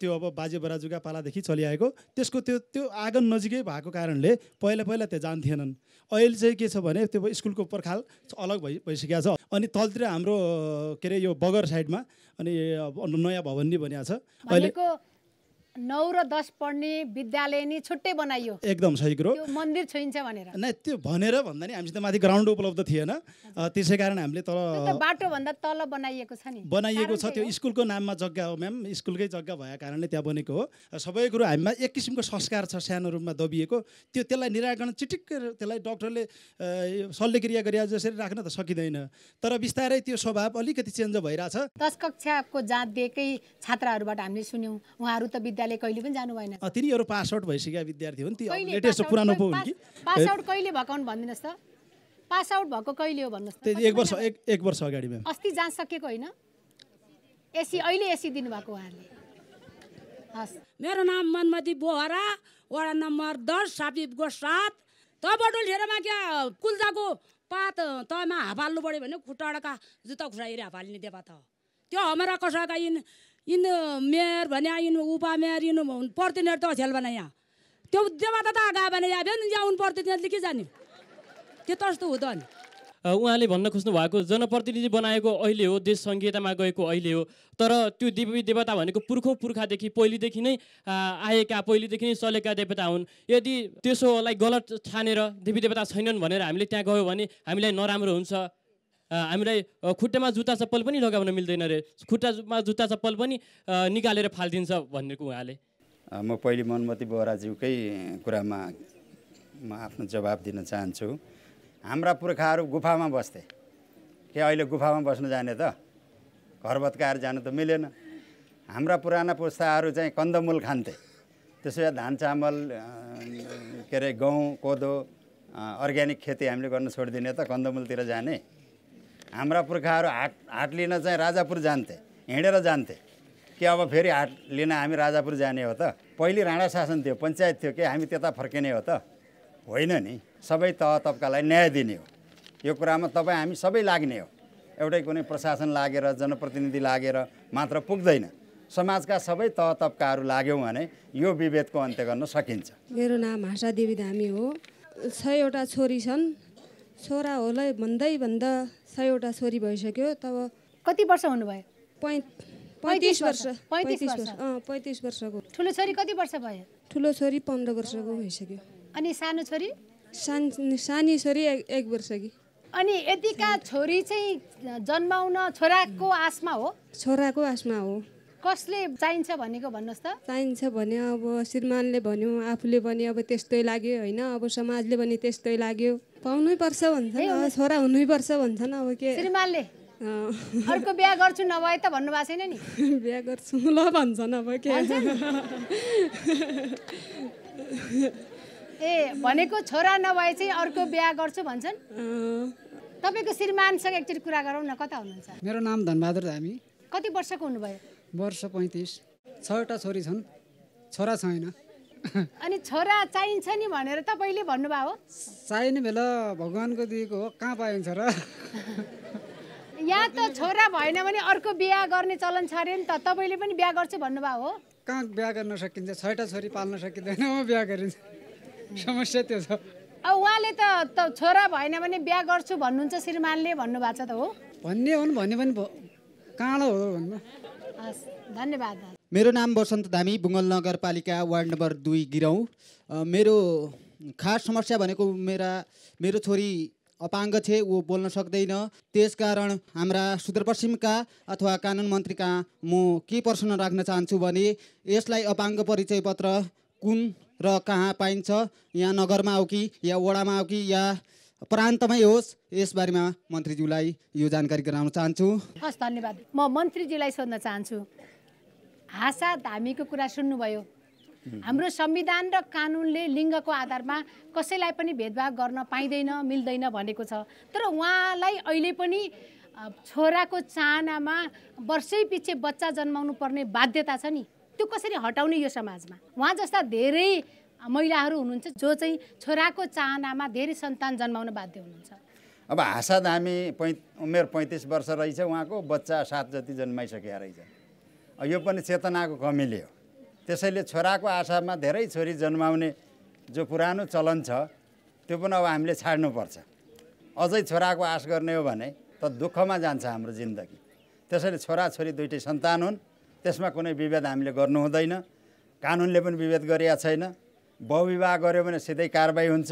त्यो अब बाजे बराजुका पालादेखि चलिआएको त्यसको त्यो त्यो आँगन नजिकै भएको कारणले पहिला पहिला त्यहाँ जान्थेनन् अहिले चाहिँ के छ भने त्यो स्कुलको पर्खाल अलग भइ भइसकेको छ अनि तलतिर हाम्रो के अरे यो बगर साइडमा अनि नयाँ भवन नि बनिएको छ अहिले नौ र दस पढ्ने विद्यालय नि छुट्टै बनाइयो एकदम सही कुरो मन्दिर छोइन्छ भनेर नै त्यो भनेर भन्दा नि हामीसित माथि ग्राउन्ड उपलब्ध थिएन त्यसै कारण हामीले तल बाटोभन्दा तल बनाइएको छ नि बनाइएको छ त्यो स्कुलको नाममा जग्गा हो म्याम स्कुलकै जग्गा भएको कारणले त्यहाँ बनेको हो सबै कुरो हामीमा एक किसिमको संस्कार छ सानो रूपमा दबिएको त्यो त्यसलाई निराकरण चिटिक्क त्यसलाई डक्टरले शल्यक्रिया गरे जसरी राख्न त सकिँदैन तर बिस्तारै त्यो स्वभाव अलिकति चेन्ज भइरहेछ दस कक्षाको जाँच दिएकै छात्राहरूबाट हामीले सुन्यौँ उहाँहरू त विद्यालय कहिले पनि जानु भएन तिनीहरू पास आउट भइसकेका विद्यार्थी हो नि पुरानो पो कि पास आउट कहिले भएको भनिदिनुहोस् त पास आउट भएको कहिले हो भन्नुहोस् त एक वर्ष एक एक वर्ष अगाडि अस्ति जान सकेको होइन एसी अहिले एसी दिनुभएको उहाँहरूले हस् मेरो नाम मनमती बोहरा वडा नम्बर दस सापिपको सात त बटुलखेरमा क्या कुल्जाको पात तमा हापाल्नु पऱ्यो भने खुट्टाका जुत्ता खुसाइएर हापालिने देवा त त्यो हमरा कसैका यिन इन मेयर भने इन उपमेयर इन त झेल भने यहाँ त्यो देवता त गा भने यहाँ भयो नि यहाँ उन के जाने त्यो तस्तो नि उहाँले भन्न खोज्नु भएको जनप्रतिनिधि बनाएको अहिले हो देश सङ्घीयतामा गएको अहिले हो तर त्यो देवी देवता भनेको पुर्खौँ पुर्खादेखि पहिलेदेखि नै आएका पहिलेदेखि नै चलेका देवता हुन् यदि त्यसोलाई गलत छानेर देवी देवता छैनन् भनेर हामीले त्यहाँ गयो भने हामीलाई नराम्रो हुन्छ हामीलाई खुट्टामा जुत्ता चप्पल पनि लगाउन मिल्दैन रे खुट्टामा जुत्ता चप्पल पनि निकालेर फालिदिन्छ भनेको उहाँले म पहिले मनमती बोराज्यूकै कुरामा म आफ्नो जवाब दिन चाहन्छु हाम्रा पुर्खाहरू गुफामा बस्थे के अहिले गुफामा बस्नु जाने त भत्काएर जानु त मिलेन हाम्रा पुराना पुस्ताहरू चाहिँ कन्दमूल खान्थे त्यसो भए धान चामल के अरे गहुँ कोदो अर्ग्यानिक खेती हामीले गर्न छोडिदिने त कन्दमूलतिर जाने हाम्रा पुर्खाहरू हाट हाट लिन चाहिँ राजापुर जान्थे हिँडेर जान्थे कि अब फेरि हाट लिन हामी राजापुर जाने हो त पहिले राणा शासन थियो पञ्चायत थियो कि हामी त्यता फर्किने हो त होइन नि सबै तह तब्कालाई न्याय दिने हो यो कुरामा तपाईँ हामी सबै लाग्ने हो एउटै कुनै प्रशासन लागेर जनप्रतिनिधि लागेर मात्र पुग्दैन समाजका सबै तह तब्काहरू लाग्यौँ भने यो विभेदको अन्त्य गर्न सकिन्छ मेरो नाम हाँसा देवी धामी हो छवटा छोरी छन् छोरा होला भन्दै भन्दा सयवटा छोरी भइसक्यो तब कति वर्ष हुनुभयो पै पैँतिस वर्ष पैँतिस वर्ष अँ पैँतिस वर्षको ठुलो छोरी कति वर्ष भयो ठुलो छोरी पन्ध्र वर्षको भइसक्यो अनि सानो छोरी सानो सानी छोरी एक वर्ष कि अनि यतिका छोरी चाहिँ जन्माउन छोराको आसमा हो छोराको आसमा हो कसले चाहिन्छ भनेको भन्नुहोस् त चाहिन्छ भने अब श्रीमानले भन्यो आफूले पनि अब त्यस्तै लाग्यो होइन अब समाजले पनि त्यस्तै लाग्यो पाउनै पर्छ भन्छ छोरा पर्छ भन्छन् अब के श्रीमानले अर्को बिहा गर्छु नभए त भन्नुभएको छैन नि बिहा गर्छु ल भन्छन् अब के ए भनेको छोरा नभए चाहिँ अर्को बिहा गर्छु भन्छन् तपाईँको श्रीमानसँग एकचोटि कुरा गरौँ न कता हुनुहुन्छ मेरो नाम धनबहादुर धामी कति वर्षको हुनुभयो वर्ष पैँतिस छवटा छोरी छन् छोरा छैन अनि छोरा चाहिन्छ नि भनेर तपाईँले भन्नुभयो हो चाहिने बेला भगवान्को दिएको हो कहाँ पाइन्छ र यहाँ त छोरा भएन भने अर्को बिहा गर्ने चलन छ अरे नि त तपाईँले पनि बिहा गर्छु भन्नुभयो हो कहाँ बिहा गर्न सकिन्छ छैटा छोरी पाल्न सकिँदैन बिहा गरिन्छ समस्या त्यो छ अब उहाँले त छोरा भएन भने बिहा गर्छु भन्नुहुन्छ श्रीमानले भन्नुभएको छ त हो भन्ने हो भने पनि कहाँ हो भन्नु धन्यवाद मेरो नाम वसन्त धामी बुङ्गल नगरपालिका वार्ड नम्बर दुई गिरौँ मेरो खास समस्या भनेको मेरा मेरो छोरी अपाङ्ग थिए ऊ बोल्न सक्दैन त्यसकारण हाम्रा सुदूरपश्चिमका अथवा कानुन मन्त्रीका म के प्रश्न राख्न चाहन्छु भने यसलाई अपाङ्ग परिचय पत्र कुन र कहाँ पाइन्छ यहाँ नगरमा हो कि या वडामा हो कि या प्रान्तमै होस् यसबारेमा मन्त्रीज्यूलाई यो जानकारी गराउन चाहन्छु हस् धन्यवाद म मन्त्रीज्यूलाई सोध्न चाहन्छु हासा धामीको कुरा सुन्नुभयो हाम्रो संविधान र कानुनले लिङ्गको आधारमा कसैलाई पनि भेदभाव गर्न पाइँदैन मिल्दैन भनेको छ तर उहाँलाई अहिले पनि छोराको चाहनामा वर्षै पछि बच्चा जन्माउनु पर्ने बाध्यता छ नि त्यो कसरी हटाउने यो समाजमा उहाँ जस्ता धेरै महिलाहरू हुनुहुन्छ जो चाहिँ छोराको चाहनामा धेरै सन्तान जन्माउन बाध्य हुनुहुन्छ अब आशा दामी पैँ उमेर पैँतिस वर्ष रहेछ उहाँको बच्चा सात जति जन्माइसकेका रहेछ यो पनि चेतनाको कमीले हो त्यसैले छोराको आशामा धेरै छोरी जन्माउने जो पुरानो चलन छ त्यो पनि अब हामीले छाड्नुपर्छ अझै छोराको आश गर्ने हो भने त दुःखमा जान्छ हाम्रो जिन्दगी त्यसैले छोरा छोरी दुइटै सन्तान हुन् त्यसमा कुनै विभेद हामीले गर्नु हुँदैन कानुनले पनि विभेद गरिएको छैन बहुविवाह गर्यो भने सिधै कारवाही हुन्छ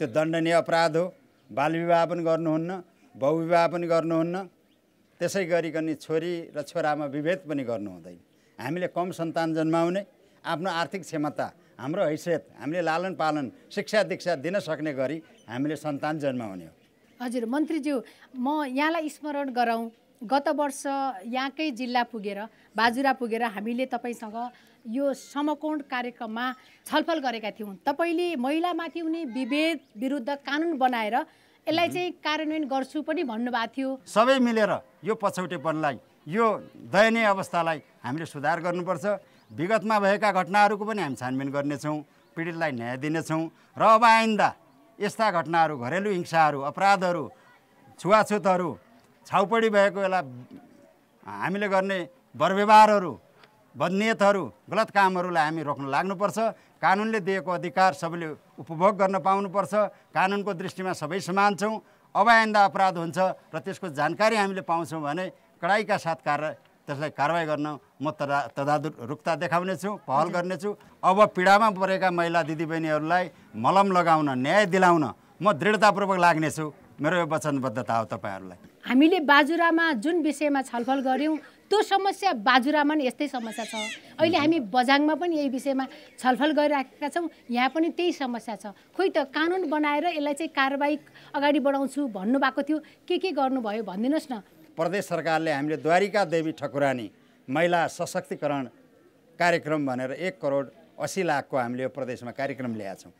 त्यो दण्डनीय अपराध हो बालविवाह पनि गर्नुहुन्न बहुविवाह पनि गर्नुहुन्न त्यसै गरिकन छोरी र छोरामा विभेद पनि गर्नु हुँदैन हामीले कम सन्तान जन्माउने आफ्नो आर्थिक क्षमता हाम्रो हैसियत हामीले लालन पालन शिक्षा दीक्षा दिन सक्ने गरी हामीले सन्तान जन्माउने हो हजुर मन्त्रीज्यू म यहाँलाई स्मरण गराउँ गत वर्ष यहाँकै जिल्ला पुगेर बाजुरा पुगेर हामीले तपाईँसँग यो समकोण कार्यक्रममा छलफल गरेका थियौँ तपाईँले महिलामाथि हुने विभेद विरुद्ध कानुन बनाएर यसलाई चाहिँ कार्यान्वयन गर्छु पनि भन्नुभएको थियो सबै मिलेर यो पछौटेपनलाई यो दयनीय अवस्थालाई हामीले सुधार गर्नुपर्छ विगतमा भएका घटनाहरूको पनि हामी छानबिन गर्नेछौँ पीडितलाई न्याय दिनेछौँ र अब आइन्दा यस्ता घटनाहरू घरेलु हिंसाहरू अपराधहरू छुवाछुतहरू छाउपडी भएको यसलाई हामीले गर्ने दुर्व्यवहारहरू बदनियतहरू गलत कामहरूलाई हामी रोक्न लाग्नुपर्छ कानुनले दिएको अधिकार सबैले उपभोग गर्न पाउनुपर्छ कानुनको दृष्टिमा सबै समान छौँ अब आइन्दा अपराध हुन्छ र त्यसको जानकारी हामीले पाउँछौँ भने कडाइका साथ कार त्यसलाई कारवाही गर्न म तदा रुखता देखाउनेछु पहल गर्नेछु अब पीडामा परेका महिला दिदीबहिनीहरूलाई मलम लगाउन न्याय दिलाउन म दृढतापूर्वक लाग्नेछु मेरो यो वचनबद्धता हो तपाईँहरूलाई हामीले बाजुरामा जुन विषयमा छलफल गऱ्यौँ त्यो समस्या बाजुरामा पनि यस्तै समस्या छ अहिले हामी बजाङमा पनि यही विषयमा छलफल गरिराखेका छौँ यहाँ पनि त्यही समस्या छ खोइ त कानुन बनाएर यसलाई चाहिँ कारवाही अगाडि बढाउँछु भन्नुभएको थियो के के गर्नुभयो भनिदिनुहोस् न प्रदेश सरकारले हामीले द्वारिका देवी ठकुरानी महिला सशक्तिकरण कार्यक्रम भनेर एक करोड असी लाखको हामीले यो प्रदेशमा कार्यक्रम ल्याएका छौँ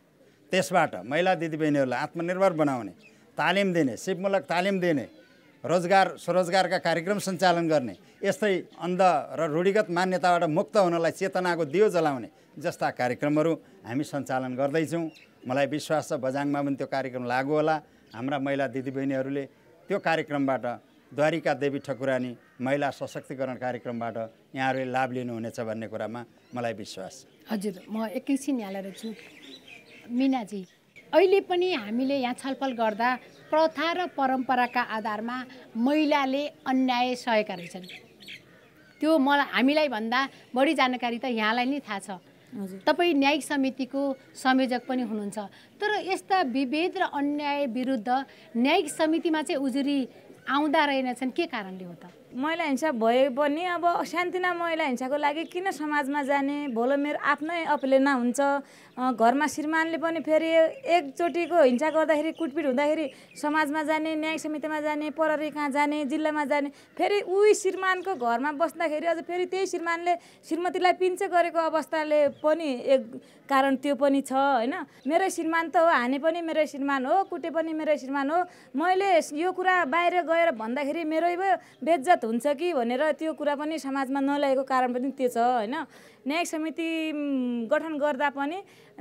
त्यसबाट महिला दिदीबहिनीहरूलाई आत्मनिर्भर बनाउने तालिम दिने सिपमूलक तालिम दिने रोजगार स्वरोजगारका कार्यक्रम सञ्चालन गर्ने यस्तै अन्ध र रूढिगत मान्यताबाट मुक्त हुनलाई चेतनाको दियो जलाउने जस्ता कार्यक्रमहरू हामी सञ्चालन गर्दैछौँ मलाई विश्वास छ बजाङमा पनि त्यो कार्यक्रम लागु होला हाम्रा महिला दिदीबहिनीहरूले त्यो कार्यक्रमबाट द्वारिका देवी ठकुरानी महिला सशक्तिकरण कार्यक्रमबाट यहाँहरूले लाभ लिनुहुनेछ भन्ने कुरामा मलाई विश्वास हजुर म एकैछिन यहाँलाई छु मिनाजी अहिले पनि हामीले यहाँ छलफल गर्दा प्रथा र परम्पराका आधारमा महिलाले अन्याय सहेका रहेछन् त्यो म हामीलाई भन्दा बढी जानकारी त यहाँलाई नै थाहा छ तपाईँ न्यायिक समितिको संयोजक पनि हुनुहुन्छ तर यस्ता विभेद र अन्याय विरुद्ध न्यायिक समितिमा चाहिँ उजुरी आउँदा रहेनछन् के कारणले हो त महिला हिंसा भए पनि अब शान्तिना महिला हिंसाको लागि किन समाजमा जाने भोलो मेरो आफ्नै अपलेना हुन्छ घरमा श्रीमानले पनि फेरि एकचोटिको हिंसा गर्दाखेरि कुटपिट हुँदाखेरि समाजमा जाने न्याय समितिमा जाने परहरी कहाँ जाने जिल्लामा जाने फेरि उही श्रीमानको घरमा बस्दाखेरि अझ फेरि त्यही श्रीमानले श्रीमतीलाई पिन्च गरेको अवस्थाले पनि एक कारण त्यो पनि छ होइन मेरो श्रीमान त हो हाने पनि मेरो श्रीमान हो कुटे पनि मेरो श्रीमान हो मैले यो कुरा बाहिर गएर भन्दाखेरि मेरै बेज्जत हुन्छ कि भनेर त्यो कुरा पनि समाजमा नल्याएको कारण पनि त्यो छ होइन न्यायिक समिति गठन गर्दा पनि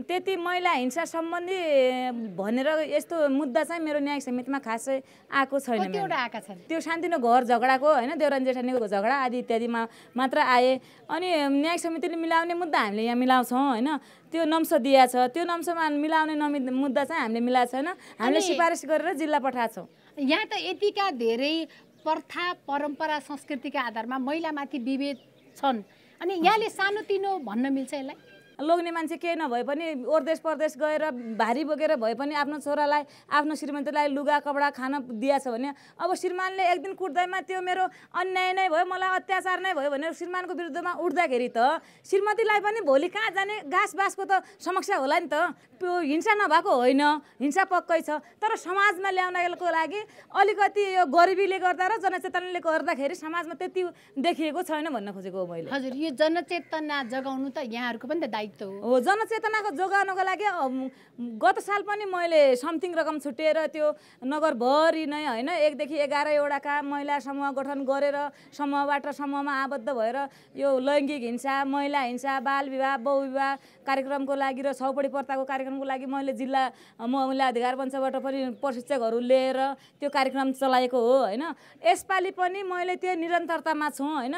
त्यति महिला हिंसा सम्बन्धी भनेर यस्तो मुद्दा चाहिँ मेरो न्याय समितिमा खासै आएको छैन त्यो शान्तिनो घर झगडाको होइन देउरान जेठानीको झगडा आदि इत्यादिमा मात्र आए अनि न्याय समितिले मिलाउने मुद्दा हामीले यहाँ मिलाउँछौँ होइन त्यो नम्सो दिया छ त्यो नम्समा मिलाउने नमि मुद्दा चाहिँ हामीले मिलाएको छैन हामीले सिफारिस गरेर जिल्ला पठाएको छौँ यहाँ त यतिका धेरै प्रथा परम्परा संस्कृतिका आधारमा महिलामाथि विभेद छन् अनि यहाँले सानोतिनो भन्न मिल्छ यसलाई लोग्ने मान्छे केही नभए पनि ओरदेश परदेश गएर भारी बोकेर भए पनि आफ्नो छोरालाई आफ्नो श्रीमतीलाई लुगा कपडा खान दिएछ भने अब श्रीमानले एक दिन कुट्दैमा त्यो मेरो अन्याय नै भयो मलाई अत्याचार नै भयो भनेर श्रीमानको विरुद्धमा उठ्दाखेरि त श्रीमतीलाई पनि भोलि कहाँ जाने घाँस बाँसको त समस्या होला नि त त्यो हिंसा नभएको होइन हिंसा पक्कै छ तर समाजमा ल्याउनको लागि अलिकति यो गरिबीले गर्दा र जनचेतनाले गर्दाखेरि समाजमा त्यति देखिएको छैन भन्न खोजेको हो मैले हजुर यो जनचेतना जगाउनु त यहाँहरूको पनि त दायित्व दायित्व हो जनचेतनाको जोगाउनको लागि गत साल पनि मैले समथिङ रकम छुटेर त्यो नगरभरि नै होइन एकदेखि एघारवटाका महिला समूह गठन गरेर समूहबाट समूहमा आबद्ध भएर यो लैङ्गिक हिंसा महिला हिंसा बाल विवाह बहुविवाह कार्यक्रमको लागि र छौपडी पर्ताको कार्यक्रमको लागि मैले जिल्ला महिला अधिकार मञ्चबाट पनि प्रशिक्षकहरू लिएर त्यो कार्यक्रम चलाएको हो होइन यसपालि पनि मैले त्यो निरन्तरतामा छु होइन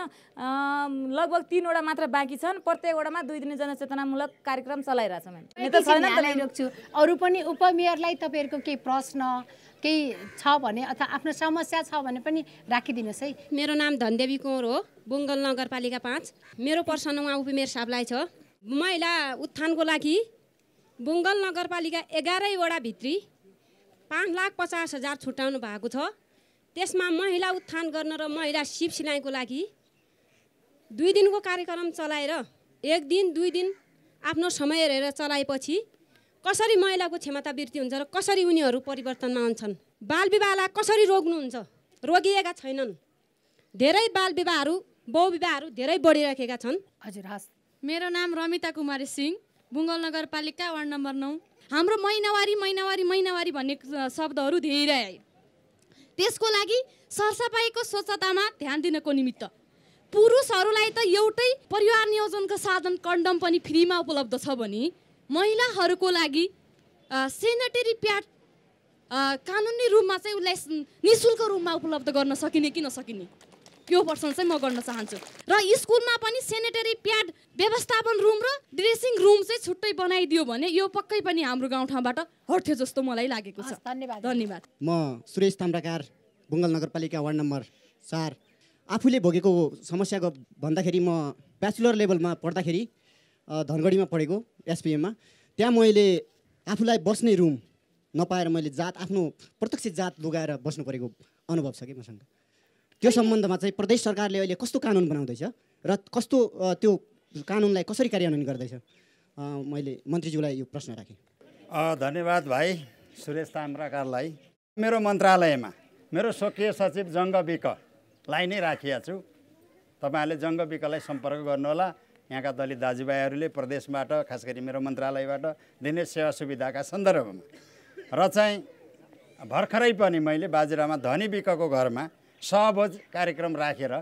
लगभग तिनवटा मात्र बाँकी छन् प्रत्येकवटामा दुई दिने जनचेतना चेतनामूलक कार्यक्रम छ रोक्छु अरू पनि उपमेयरलाई तपाईँहरूको केही प्रश्न केही छ भने अथवा आफ्नो समस्या छ भने पनि राखिदिनुहोस् है मेरो नाम धनदेवी कुँवर हो बुङ्गल नगरपालिका पाँच मेरो प्रश्न उहाँ उपमेयर साहबलाई छ महिला उत्थानको लागि बुङ्गल नगरपालिका एघारैवटा भित्री पाँच लाख पचास हजार छुट्याउनु भएको छ त्यसमा महिला उत्थान गर्न र महिला सिप सिलाइको लागि दुई दिनको कार्यक्रम चलाएर एक दिन दुई दिन आफ्नो समय हेरेर चलाएपछि कसरी महिलाको क्षमता वृद्धि हुन्छ र कसरी उनीहरू परिवर्तनमा आउँछन् बालविवाहलाई कसरी रोक्नुहुन्छ रोगिएका छैनन् धेरै बालविवाहहरू बहुविवाहहरू धेरै बढिराखेका छन् हजुर हस् मेरो नाम रमिता कुमारी सिंह बुङ्गल नगरपालिका वार्ड नम्बर नौ हाम्रो महिनावारी महिनावारी महिनावारी भन्ने शब्दहरू धेरै आए त्यसको लागि सरसफाइको स्वच्छतामा ध्यान दिनको निमित्त पुरुषहरूलाई त एउटै परिवार नियोजनको साधन कन्डम पनि फ्रीमा उपलब्ध छ भने महिलाहरूको लागि सेनेटरी प्याड कानुनी रूपमा चाहिँ उसलाई नि शुल्क रूपमा उपलब्ध गर्न सकिने कि नसकिने त्यो प्रश्न चाहिँ म गर्न चाहन्छु र स्कुलमा पनि सेनेटरी प्याड व्यवस्थापन रुम र ड्रेसिङ रुम चाहिँ छुट्टै बनाइदियो भने यो पक्कै पनि हाम्रो गाउँठाउँबाट हट्थ्यो जस्तो मलाई लागेको छ धन्यवाद धन्यवाद म सुरेश ताम्राकार बुङ्गल नगरपालिका वार्ड नम्बर चार आफूले भोगेको समस्याको भन्दाखेरि म ब्याचुलर लेभलमा पढ्दाखेरि धनगढीमा पढेको एसपिएममा त्यहाँ मैले आफूलाई बस्ने रुम नपाएर मैले जात आफ्नो प्रत्यक्ष जात लुगाएर बस्नु परेको अनुभव छ कि मसँग त्यो सम्बन्धमा चाहिँ प्रदेश सरकारले अहिले कस्तो कानुन बनाउँदैछ र कस्तो त्यो कानुनलाई कसरी कार्यान्वयन गर्दैछ मैले मन्त्रीज्यूलाई यो प्रश्न राखेँ धन्यवाद भाइ सुरेश ताम्राकारलाई मेरो मन्त्रालयमा मेरो स्वकीय सचिव जङ्ग विक लाई नै राखिया छु तपाईँहरूले जङ्ग विकलाई सम्पर्क गर्नुहोला यहाँका दलित दाजुभाइहरूले प्रदेशबाट खास गरी मेरो मन्त्रालयबाट दिने सेवा सुविधाका सन्दर्भमा र चाहिँ भर्खरै पनि मैले बाजुरामा धनी विकको घरमा सहभोज कार्यक्रम राखेर रा।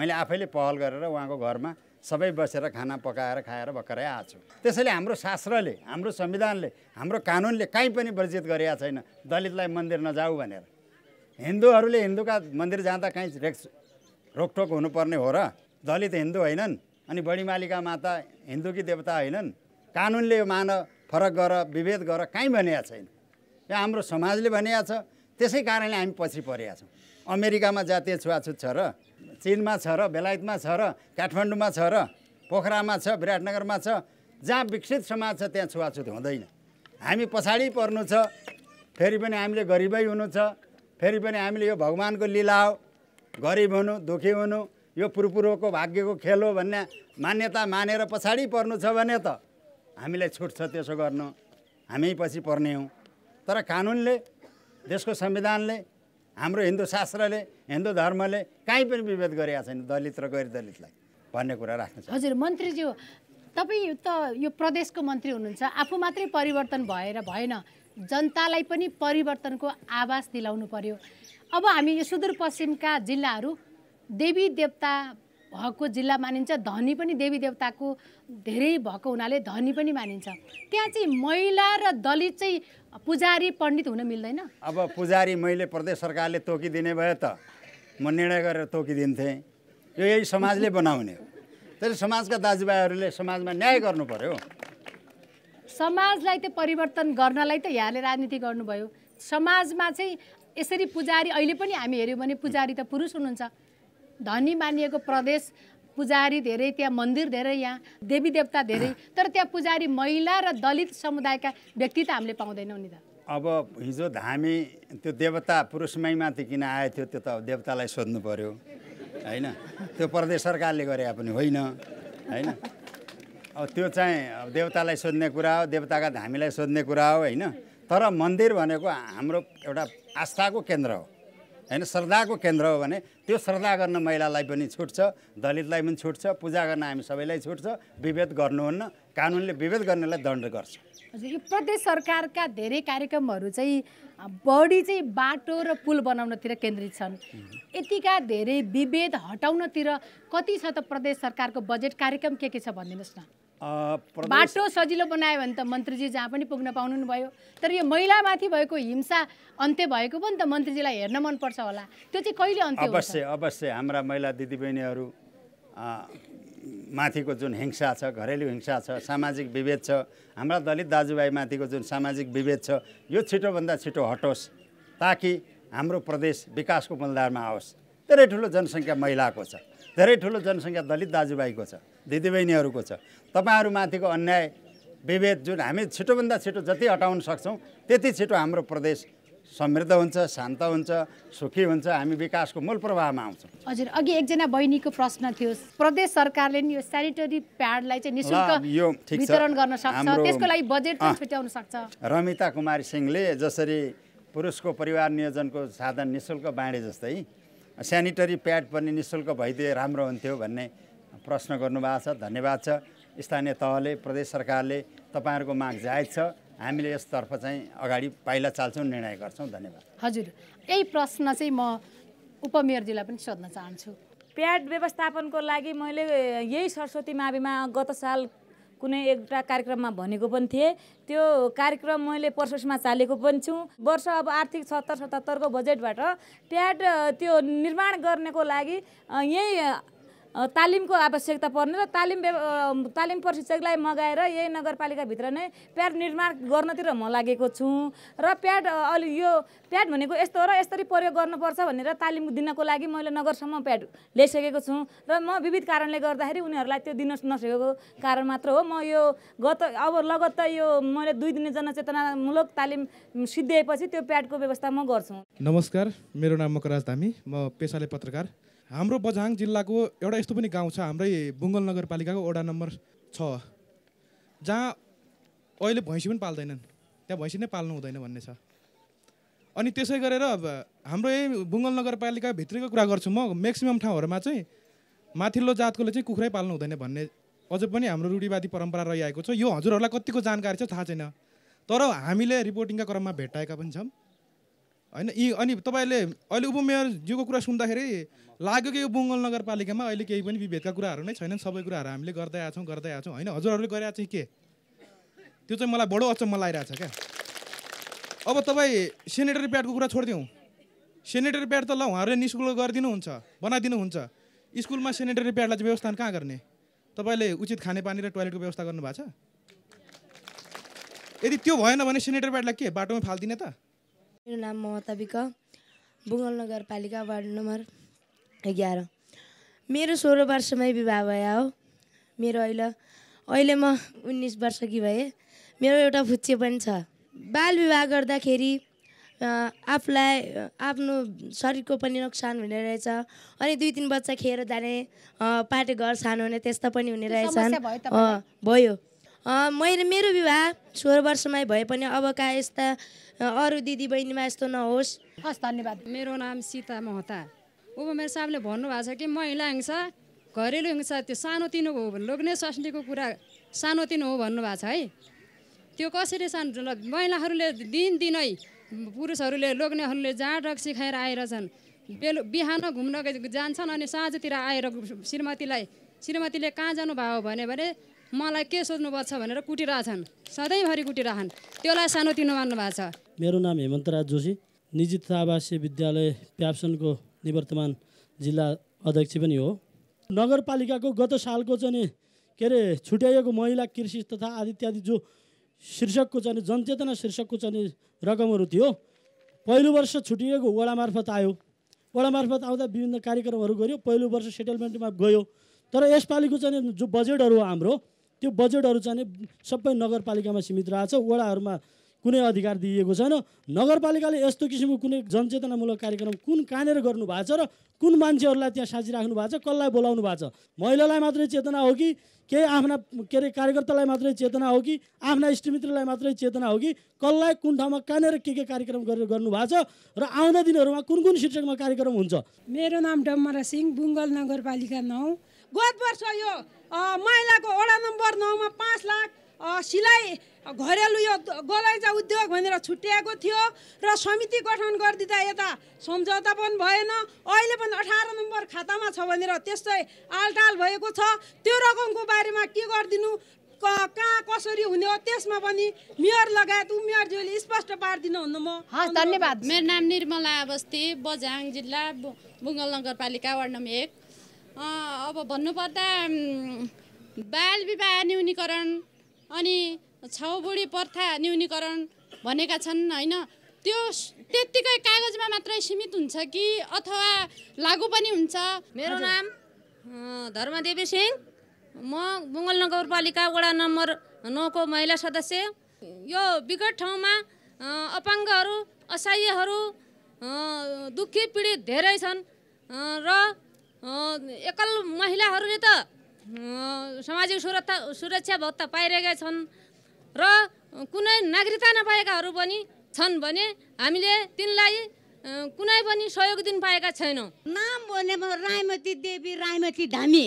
मैले आफैले पहल गरेर उहाँको घरमा सबै बसेर खाना पकाएर खाएर भर्खरै आएको छु त्यसैले हाम्रो शास्त्रले हाम्रो संविधानले हाम्रो कानुनले काहीँ पनि वर्जित गरेका छैन दलितलाई मन्दिर नजाऊ भनेर हिन्दूहरूले हिन्दूका मन्दिर जाँदा कहीँ रेक्स रोकटोक हुनुपर्ने हो र दलित हिन्दू होइनन् अनि मालिका माता हिन्दूकी देवता होइनन् कानुनले मान फरक गर विभेद गर कहीँ भनिएको छैन यो हाम्रो समाजले भनिया छ त्यसै कारणले हामी पछि परेका छौँ अमेरिकामा जातीय छुवाछुत छ र चिनमा छ र बेलायतमा छ र काठमाडौँमा छ र पोखरामा छ विराटनगरमा छ जहाँ विकसित समाज छ त्यहाँ छुवाछुत हुँदैन हामी पछाडि पर्नु छ फेरि पनि हामीले गरिबै हुनु छ फेरि पनि हामीले यो भगवान्को लीला हो गरिब हुनु दुःखी हुनु यो पुरपुरोको भाग्यको खेल हो भन्ने मान्यता मानेर पछाडि पर्नु छ भने त हामीलाई छुट छ त्यसो गर्नु हामी पछि पर्ने हौँ तर कानुनले देशको संविधानले हाम्रो हिन्दू शास्त्रले हिन्दू धर्मले कहीँ पनि विभेद गरेका छैन दलित र गैर दलितलाई भन्ने कुरा राख्नु छ हजुर मन्त्रीज्यू तपाईँ त यो प्रदेशको मन्त्री हुनुहुन्छ आफू मात्रै परिवर्तन भएर भएन जनतालाई पनि परिवर्तनको आवाज दिलाउनु पर्यो अब हामी यो सुदूरपश्चिमका जिल्लाहरू देवी देवता भएको जिल्ला मानिन्छ धनी पनि देवी देवताको धेरै भएको हुनाले धनी पनि मानिन्छ त्यहाँ चाहिँ महिला र दलित चाहिँ पुजारी पण्डित हुन मिल्दैन अब पुजारी मैले प्रदेश सरकारले तोकिदिने भए त म निर्णय गरेर तोकिदिन्थेँ यो यही समाजले बनाउने हो त्यसले समाजका दाजुभाइहरूले समाजमा न्याय गर्नु पर्यो समाजलाई त परिवर्तन गर्नलाई त यहाँले राजनीति गर्नुभयो समाजमा चाहिँ यसरी पुजारी अहिले पनि हामी हेऱ्यौँ भने पुजारी त पुरुष हुनुहुन्छ धनी मानिएको प्रदेश पुजारी धेरै त्यहाँ मन्दिर धेरै यहाँ देवी देवता धेरै तर त्यहाँ पुजारी महिला र दलित समुदायका व्यक्ति त हामीले पाउँदैनौँ नि त अब हिजो धामी त्यो देवता पुरुषमै माथि किन आएको थियो त्यो त देवतालाई सोध्नु पऱ्यो होइन त्यो प्रदेश सरकारले गरे पनि होइन होइन अब त्यो चाहिँ देवतालाई सोध्ने कुरा हो देवताका धामीलाई सोध्ने कुरा हो होइन तर मन्दिर भनेको हाम्रो एउटा आस्थाको केन्द्र हो होइन श्रद्धाको केन्द्र हो भने त्यो श्रद्धा गर्न महिलालाई पनि छुट्छ दलितलाई पनि छुट्छ पूजा गर्न हामी सबैलाई छुट्छ विभेद गर्नुहुन्न कानुनले विभेद गर्नेलाई दण्ड गर्छ हजुर यो प्रदेश सरकारका धेरै कार्यक्रमहरू चाहिँ बढी चाहिँ बाटो र पुल बनाउनतिर केन्द्रित छन् यतिका धेरै विभेद हटाउनतिर कति छ त प्रदेश सरकारको बजेट कार्यक्रम के के छ भनिदिनुहोस् न बाटो सजिलो बनायो भने त मन्त्रीजी जहाँ पनि पुग्न पाउनु भयो तर यो महिलामाथि भएको हिंसा अन्त्य भएको पनि त मन्त्रीजीलाई हेर्न मनपर्छ होला त्यो चाहिँ कहिले अन्त्य अवश्य अवश्य हाम्रा महिला दिदीबहिनीहरू माथिको जुन हिंसा छ घरेलु हिंसा छ सामाजिक विभेद छ हाम्रा दलित दाजुभाइमाथिको जुन सामाजिक विभेद छ यो छिटोभन्दा छिटो हटोस् ताकि हाम्रो प्रदेश विकासको मूलधारमा आओस् धेरै ठुलो जनसङ्ख्या महिलाको छ धेरै ठुलो जनसङ्ख्या दलित दाजुभाइको छ दिदीबहिनीहरूको छ तपाईँहरूमाथिको अन्याय विभेद जुन हामी छिटोभन्दा छिटो जति हटाउन सक्छौँ त्यति छिटो हाम्रो प्रदेश समृद्ध हुन्छ शान्त हुन्छ सुखी हुन्छ हामी विकासको मूल प्रभावमा आउँछौँ हजुर अघि एकजना बहिनीको प्रश्न थियो प्रदेश सरकारले नि यो सेनिटरी प्याडलाई चाहिँ निशुल्क यो वितरण गर्न सक्छ त्यसको लागि बजेट छुट्याउन सक्छ रमिता कुमारी सिंहले जसरी पुरुषको परिवार नियोजनको साधन निशुल्क बाँडे जस्तै सेनिटरी प्याड पनि निशुल्क भइदिए राम्रो हुन्थ्यो भन्ने प्रश्न गर्नुभएको छ धन्यवाद छ स्थानीय तहले प्रदेश सरकारले तपाईँहरूको माग जायज छ हामीले यसतर्फ चाहिँ अगाडि पाइला चाल्छौँ निर्णय गर्छौँ धन्यवाद हजुर यही प्रश्न चाहिँ म उपमेयरजीलाई पनि सोध्न चाहन्छु प्याड व्यवस्थापनको लागि मैले यही सरस्वती माविमा गत साल कुनै एउटा कार्यक्रममा भनेको पनि थिएँ त्यो कार्यक्रम मैले पर्समा चालेको पनि छु वर्ष अब आर्थिक सत्तर सतहत्तरको बजेटबाट प्याड त्यो निर्माण गर्नेको लागि यही तालिमको आवश्यकता पर्ने र तालिम तालिम प्रशिक्षकलाई मगाएर यही नगरपालिकाभित्र नै प्याड निर्माण गर्नतिर म लागेको छु र प्याड अलि यो प्याड भनेको यस्तो र यसरी प्रयोग गर्नुपर्छ भनेर तालिम दिनको लागि मैले नगरसम्म प्याड ल्याइसकेको छु र म विविध कारणले गर्दाखेरि उनीहरूलाई त्यो दिन नसकेको कारण मात्र हो म यो गत अब लगत्त यो मैले दुई दिने जनचेतनामूलक तालिम सिद्धिएपछि त्यो प्याडको व्यवस्था म गर्छु नमस्कार मेरो नाम मकराज धामी म पेसाले पत्रकार हाम्रो बझाङ जिल्लाको एउटा यस्तो पनि गाउँ छ हाम्रै बुङ्गल नगरपालिकाको वडा नम्बर छ जहाँ अहिले भैँसी पनि पाल्दैनन् त्यहाँ भैँसी नै पाल्नु हुँदैन भन्ने छ अनि त्यसै गरेर हाम्रो यही बुङ्गल भित्रको कुरा गर्छु म म्याक्सिमम् ठाउँहरूमा चाहिँ माथिल्लो जातकोले चाहिँ कुखुरै पाल्नु हुँदैन भन्ने अझ पनि हाम्रो रूढिवादी परम्परा रहिआएको छ यो हजुरहरूलाई कतिको जानकारी छ थाहा छैन तर हामीले रिपोर्टिङका क्रममा भेट्टाएका पनि छौँ होइन यी अनि तपाईँले अहिले उपमेयरज्यूको कुरा सुन्दाखेरि लाग्यो कि यो बङ्गल नगरपालिकामा अहिले केही पनि विभेदका कुराहरू नै छैनन् सबै कुराहरू हामीले गर्दै आएको छौँ गर्दै आएको छौँ होइन हजुरहरूले गरेर चाहिँ के त्यो चाहिँ मलाई बडो अचम्म लागिरहेको छ क्या अब तपाईँ सेनेटरी प्याडको कुरा छोडिदिउँ सेनेटरी प्याड त ल उहाँहरूले नि स्कुल गरिदिनुहुन्छ बनाइदिनुहुन्छ स्कुलमा सेनेटरी प्याडलाई चाहिँ व्यवस्थान कहाँ गर्ने तपाईँले उचित खानेपानी र टोइलेटको व्यवस्था गर्नुभएको छ यदि त्यो भएन भने सेनेटरी प्याडलाई के बाटोमा फालिदिने त मेरो नाम ममता विक बुङ्गल नगरपालिका वार्ड नम्बर एघार मेरो सोह्र वर्षमै विवाह भए हो मेरो अहिले अहिले म उन्नाइस वर्ष कि भएँ मेरो एउटा फुच्चे पनि छ बाल विवाह गर्दाखेरि आफूलाई आफ्नो शरीरको पनि नोक्सान हुने रहेछ अनि दुई तिन बच्चा खेर जाने पाटे घर सानो हुने त्यस्ता पनि हुने रहेछ भयो मैले मेरो विवाह सोह्र वर्षमै भए पनि अबका यस्ता अरू दिदी बहिनीमा यस्तो नहोस् हस् धन्यवाद मेरो नाम सीता महता अब मेरो साहबले भन्नुभएको छ कि महिला हिंसा घरेलु हिंसा त्यो सानोतिनो हो लोग्ने सस्नीको कुरा सानोतिनो हो भन्नुभएको छ है त्यो कसरी सानो महिलाहरूले दिनदिनै पुरुषहरूले लोग्नेहरूले जाँड रक्सी खाएर छन् बेलु बिहान घुम्न जान्छन् अनि साँझतिर आएर श्रीमतीलाई श्रीमतीले कहाँ जानुभयो भने मलाई के सोध्नुपर्छ भनेर कुटिरहेछन् सधैँभरि कुटिरहन् त्यसलाई सानोतिनो मान्नु भएको छ मेरो नाम हेमन्त राज जोशी निजी आवासीय विद्यालय प्याप्सनको निवर्तमान जिल्ला अध्यक्ष पनि हो नगरपालिकाको गत सालको चाहिँ के अरे छुट्याइएको महिला कृषि तथा आदि इत्यादि जो शीर्षकको चाहिँ जनचेतना शीर्षकको चाहिँ रकमहरू थियो पहिलो वर्ष छुटिएको वडा मार्फत आयो वडा मार्फत आउँदा विभिन्न कार्यक्रमहरू गऱ्यो पहिलो वर्ष सेटलमेन्टमा गयो तर यसपालिको चाहिँ जो बजेटहरू हो हाम्रो त्यो बजेटहरू चाहिँ सबै नगरपालिकामा सीमित रहेछ वडाहरूमा कुनै अधिकार दिइएको छैन नगरपालिकाले यस्तो किसिमको कुनै जनचेतनामूलक कार्यक्रम कुन कहाँनिर गर्नुभएको छ र कुन मान्छेहरूलाई त्यहाँ साँचिराख्नु भएको छ कसलाई बोलाउनु भएको छ महिलालाई मात्रै चेतना हो कि केही आफ्ना के अरे कार्यकर्तालाई मात्रै चेतना हो कि आफ्ना इष्टमित्रलाई मात्रै चेतना हो कि कसलाई कुन ठाउँमा कहाँनिर के के कार्यक्रम गरेर गर्नुभएको छ र आउँदा दिनहरूमा कुन कुन शीर्षकमा कार्यक्रम हुन्छ मेरो नाम डम्मरा सिंह बुङ्गल नगरपालिका नौ गत वर्ष यो महिलाको वडा नम्बर नौमा पाँच लाख सिलाइ घरेलु यो गलैँचा उद्योग भनेर छुट्याएको थियो र समिति गठन गरिदिँदा यता सम्झौता पनि भएन अहिले पनि अठार नम्बर खातामा छ भनेर त्यस्तै आलटाल भएको छ त्यो रकमको बारेमा के गरिदिनु कहाँ कसरी हुने हो त्यसमा पनि मेयर लगायत उमेरज्यूले स्पष्ट पारिदिनुहुन्न म हस् धन्यवाद मेरो नाम निर्मला अवस्थी बझाङ जिल्ला बुङ्गल नगरपालिका वार्ड नम्बर एक अब भन्नुपर्दा बाल विवाह न्यूनीकरण अनि छाउबुडी प्रथा न्यूनीकरण भनेका छन् होइन त्यो त्यत्तिकै कागजमा मात्रै सीमित हुन्छ कि अथवा लागु पनि हुन्छ मेरो नाम धर्मदेवी सिंह म मङ्गल नगरपालिका वडा नम्बर नौको महिला सदस्य यो विकट ठाउँमा अपाङ्गहरू असह्यहरू दुःखी पीडित धेरै छन् र एकल महिलाहरूले त सामाजिक सुरक्षा सुरक्षा भत्ता पाइरहेका छन् र कुनै नागरिकता नपाएकाहरू पनि छन् भने हामीले तिनलाई कुनै पनि सहयोग दिन पाएका छैनौँ नाम भनेको रायमती देवी रायमती धामी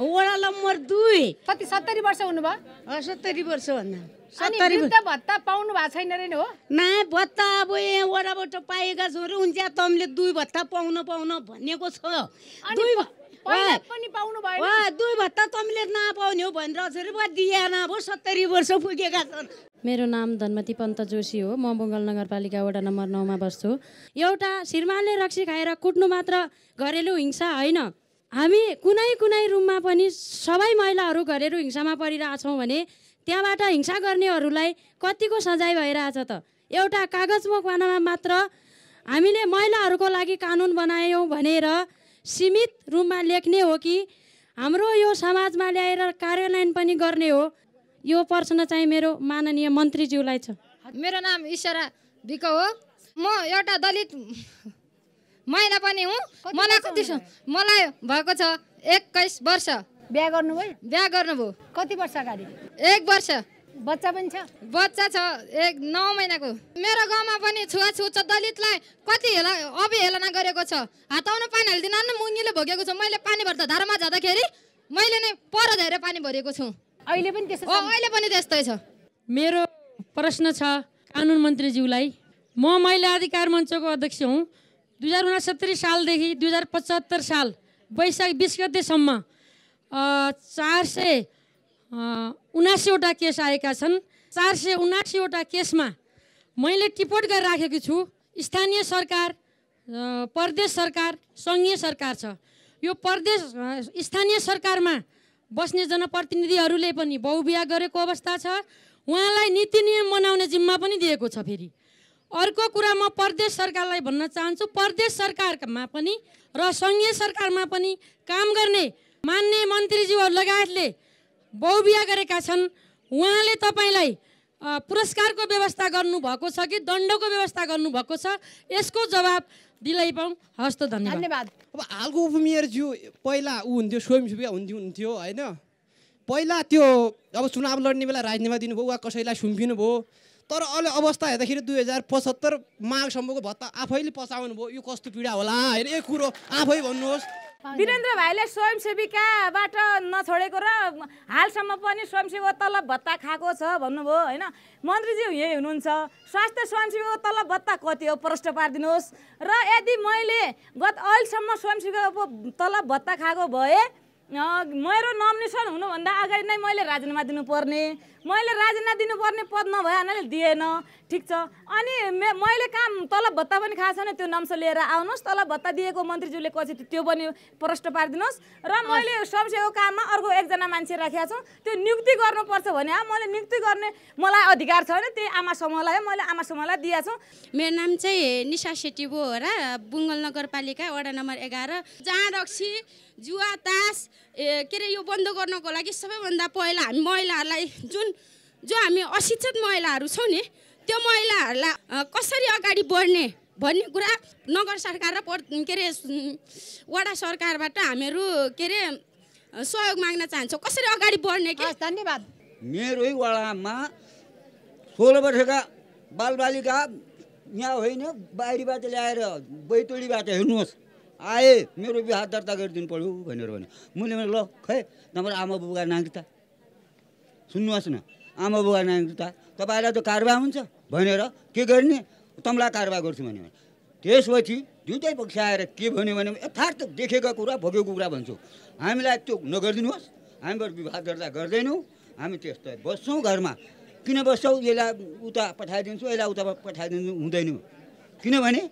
वडा नम्बर दुई कति सत्तरी वर्ष हुनुभयो सत्तरी वर्षभन्दा भत्ता पाउनु भएको छैन रे हो न भत्ता अब यहाँ वडाबाट पाएका छौँ र उन्च्या तमले दुई भत्ता पाउन पाउन भनेको छ दुई दुई भत्ता तमले नपाउने हो भनेर अझै वा दिया नभयो सत्तरी वर्ष पुगेका छन् मेरो नाम धनमती पन्त जोशी हो म बङ्गाल नगरपालिका वडा नम्बर नौमा बस्छु एउटा श्रीमानले रक्सी खाएर कुट्नु मात्र घरेलु हिंसा होइन हामी कुनै कुनै रुममा पनि सबै महिलाहरू घरेलु हिंसामा परिरहेछौँ भने त्यहाँबाट हिंसा गर्नेहरूलाई कतिको सजाय भइरहेछ त एउटा कागज मकवानामा मात्र हामीले महिलाहरूको लागि कानुन बनायौँ भनेर सीमित रूपमा लेख्ने हो कि हाम्रो यो समाजमा ल्याएर कार्यान्वयन पनि गर्ने हो यो प्रश्न चाहिँ मेरो माननीय मन्त्रीज्यूलाई छ मेरो नाम ईश्वरा विक हो म एउटा दलित महिला पनि हुँ मलाई कति मलाई भएको छ एक्काइस वर्ष बिहा गर्नुभयो बिहा गर्नुभयो कति वर्ष अगाडि एक वर्ष बच्चा पनि छ बच्चा छ एक नौ महिनाको मेरो गाउँमा पनि छुवाछुत दलितलाई कति हेला अवहेलना गरेको छ आउनु पानी हालिदिन न मुङ्गीले भोगेको छ मैले पानी भर्दा धारामा जाँदाखेरि मैले नै पर धेरै पानी भरेको छु अहिले पनि त्यस्तो अहिले पनि त्यस्तै छ मेरो प्रश्न छ कानुन मन्त्रीज्यूलाई म महिला अधिकार मञ्चको अध्यक्ष हुँ दुई हजार उनासत्तरी सालदेखि दुई हजार पचहत्तर साल वैशाख बिस गतेसम्म चार सय उनासीवटा केस आएका छन् चार सय उनासीवटा केसमा मैले टिपोट गरिराखेको छु स्थानीय सरकार प्रदेश सरकार सङ्घीय सरकार छ यो प्रदेश स्थानीय सरकारमा बस्ने जनप्रतिनिधिहरूले पनि बहुबिहा गरेको अवस्था छ उहाँलाई नीति नियम बनाउने जिम्मा पनि दिएको छ फेरि अर्को कुरा म प्रदेश सरकारलाई भन्न चाहन्छु प्रदेश सरकारमा पनि र सङ्घीय सरकारमा पनि काम गर्ने मान्य मन्त्रीज्यूहरू लगायतले बहुबिहा गरेका छन् उहाँले तपाईँलाई पुरस्कारको व्यवस्था गर्नुभएको छ कि दण्डको व्यवस्था गर्नुभएको छ यसको जवाब दिलै पाउँ हस्त धन्यवाद धन्यवाद अब हालको उपमेयरज्यू पहिला ऊ हुन्थ्यो स्वयंसेवी हुन्थ्यो हुन्थ्यो होइन पहिला त्यो अब चुनाव लड्ने बेला राजीनामा दिनुभयो वा कसैलाई सुम्पिनु भयो तर अहिले अवस्था हेर्दाखेरि दुई हजार पचहत्तर माघसम्मको भत्ता आफैले पचाउनु भयो यो कस्तो पीडा होला होइन एक कुरो आफै भन्नुहोस् वीरेन्द्र भाइले स्वयंसेविकाबाट नछोडेको र हालसम्म पनि स्वयंसेवी तलब भत्ता खाएको छ भन्नुभयो होइन मन्त्रीजी यही हुनुहुन्छ स्वास्थ्य स्वयंसेवी तलब भत्ता कति हो प्रश्न पारिदिनुहोस् र यदि मैले गत अहिलेसम्म स्वयंसेवी तलब भत्ता खाएको भए मेरो नोमिनेसन हुनुभन्दा अगाडि नै मैले राजीनामा दिनुपर्ने मैले राजीनामा दिनुपर्ने पद नभए हुनाले दिएन ठिक छ अनि मैले काम तलब भत्ता पनि खाएको छैन त्यो नम्स लिएर आउनुहोस् तलब भत्ता दिएको मन्त्रीज्यूले पछि त्यो पनि प्रष्ट पारिदिनुहोस् र मैले सबसेको काममा अर्को एकजना मान्छे राखेका छौँ त्यो नियुक्ति गर्नुपर्छ भने मैले नियुक्ति गर्ने मलाई अधिकार छ छैन त्यही आमा समूहलाई मैले आमा समूहलाई दिएको छु मेरो नाम चाहिँ निशा सेटी र बुङ्गल नगरपालिका वडा नम्बर एघार जहाँ रक्सी जुवा तास ए के अरे यो बन्द गर्नको लागि सबैभन्दा पहिला हामी महिलाहरूलाई जुन जो हामी अशिक्षित महिलाहरू छौँ नि त्यो महिलाहरूलाई कसरी अगाडि बढ्ने भन्ने कुरा नगर सरकार र के अरे वडा सरकारबाट हामीहरू के अरे सहयोग माग्न चाहन्छौँ कसरी अगाडि बढ्ने धन्यवाद मेरै वडामा सोह्र वर्षका बालबालिका यहाँ होइन बाहिरीबाट ल्याएर बैतुलीबाट हेर्नुहोस् आए मेरो विवाह दर्ता गरिदिनु पऱ्यो भनेर भने मैले ल खै तपाईँ आमा बुबा नागरिकता सुन्नुहोस् न आमा बुबा नागरिकता तपाईँलाई त कारबाह हुन्छ भनेर के गर्ने तम्ला कारबाह गर्छु भने त्यसपछि दुइटै पक्ष आएर के भन्यो भने यथार्थ देखेको कुरा भोगेको कुरा भन्छु हामीलाई त्यो नगरिदिनुहोस् हामीबाट विवाह दर्ता गर्दैनौँ हामी त्यस्तै बस्छौँ घरमा किन बस्छौँ यसलाई उता पठाइदिन्छौँ यसलाई उता पठाइदिनु हुँदैन किनभने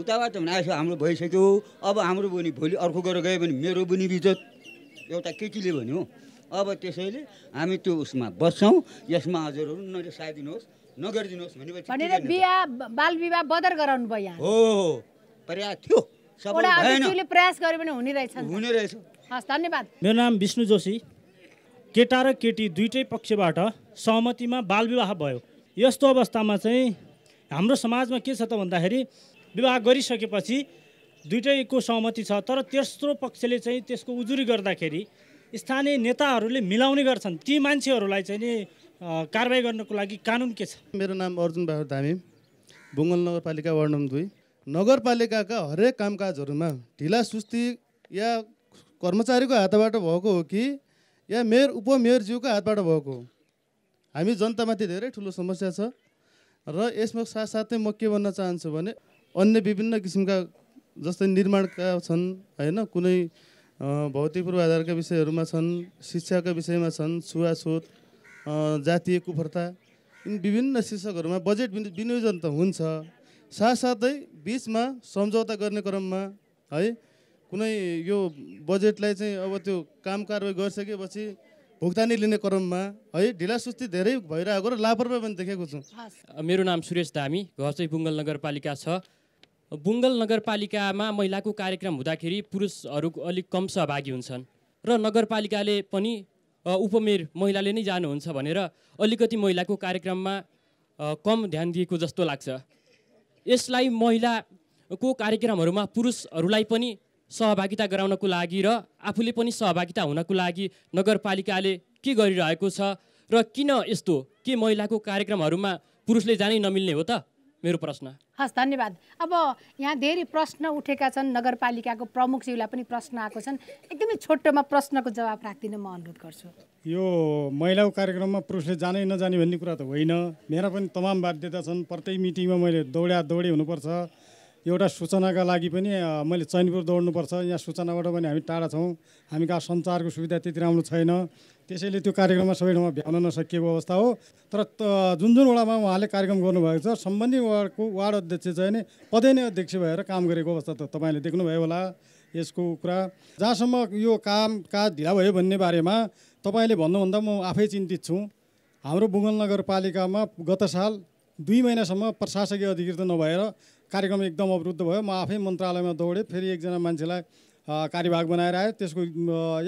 उताबाट भने आएछ हाम्रो भइसक्यो अब हाम्रो पनि भोलि अर्को गएर गयो भने मेरो पनि बिजोत एउटा केटीले भन्यो अब त्यसैले हामी त्यो उसमा बस्छौँ यसमा हजुरहरू नरिसाइदिनुहोस् नगरिदिनुहोस् भनेपछि बिहा बाल विवाह बदर गराउनु भयो हो पर्याप्त थियो प्रयास गरे पनि हुने रहेछ हुने रहेछ हस् धन्यवाद मेरो नाम विष्णु जोशी केटा र केटी दुइटै पक्षबाट सहमतिमा बालविवाह भयो यस्तो अवस्थामा चाहिँ हाम्रो समाजमा के छ त भन्दाखेरि विवाह गरिसकेपछि दुइटैको सहमति छ तर तेस्रो पक्षले चाहिँ त्यसको उजुरी गर्दाखेरि स्थानीय नेताहरूले मिलाउने गर्छन् ती मान्छेहरूलाई चाहिँ नि कारवाही गर्नको लागि कानुन के छ मेरो नाम अर्जुन बहादुर धामी बुङ्गल नगरपालिका वार्ड नम्बर दुई नगरपालिकाका हरेक कामकाजहरूमा ढिला सुस्ती या कर्मचारीको हातबाट भएको हो कि या मेयर उपमेयरज्यूको हातबाट भएको हो हामी जनतामाथि धेरै ठुलो समस्या छ र यसमा साथसाथै म के भन्न चाहन्छु भने अन्य विभिन्न किसिमका जस्तै निर्माणका छन् होइन कुनै भौतिक पूर्वाधारका विषयहरूमा छन् शिक्षाका विषयमा छन् छुवाछुत जातीय कुफर्ता यिन विभिन्न शीर्षकहरूमा बजेट विनियोजन त हुन्छ साथसाथै बिचमा सम्झौता गर्ने क्रममा है कुनै यो बजेटलाई चाहिँ अब त्यो काम कारवाही गरिसकेपछि भुक्तानी लिने क्रममा है ढिलासुस्ती धेरै भइरहेको र लापरवाही पनि देखेको छु मेरो नाम सुरेश धामी घर चाहिँ बुङ्गल नगरपालिका छ बुङ्गल नगरपालिकामा महिलाको कार्यक्रम हुँदाखेरि पुरुषहरू अलिक कम सहभागी हुन्छन् र नगरपालिकाले पनि उपमेयर महिलाले नै जानुहुन्छ भनेर अलिकति महिलाको कार्यक्रममा कम ध्यान दिएको जस्तो लाग्छ यसलाई महिलाको कार्यक्रमहरूमा पुरुषहरूलाई पनि सहभागिता गराउनको लागि र आफूले पनि सहभागिता हुनको लागि नगरपालिकाले के गरिरहेको छ र किन यस्तो के महिलाको कार्यक्रमहरूमा पुरुषले जानै नमिल्ने हो त मेरो प्रश्न हस् धन्यवाद अब यहाँ धेरै प्रश्न उठेका छन् नगरपालिकाको प्रमुखज्यूलाई पनि प्रश्न आएको छन् एकदमै छोटोमा प्रश्नको जवाब राखिदिन म अनुरोध गर्छु यो महिलाको कार्यक्रममा पुरुषले जानै नजाने भन्ने कुरा त होइन मेरा पनि तमाम बाध्यता छन् प्रत्येक मिटिङमा मैले दौड्या दौडे हुनुपर्छ एउटा सूचनाका लागि पनि मैले चैनपुर दौड्नुपर्छ यहाँ सूचनाबाट पनि हामी टाढा छौँ हामी कहाँ सञ्चारको सुविधा त्यति राम्रो छैन त्यसैले त्यो कार्यक्रममा सबै ठाउँमा भ्याउन नसकिएको अवस्था हो तर जुन जुन वडामा उहाँले कार्यक्रम गर्नुभएको छ सम्बन्धित वार्डको वार्ड अध्यक्ष चाहिँ नै पदै नै अध्यक्ष भएर काम गरेको अवस्था त तपाईँले देख्नुभयो होला यसको कुरा जहाँसम्म यो काम काज ढिला भयो भन्ने बारेमा तपाईँले भन्नुभन्दा म आफै चिन्तित छु हाम्रो बुगल नगरपालिकामा गत साल दुई महिनासम्म प्रशासकीय अधिकृत नभएर कार्यक्रम एकदम अवरुद्ध भयो म आफै मन्त्रालयमा दौडेँ फेरि एकजना मान्छेलाई कार्यभाग बनाएर आएँ त्यसको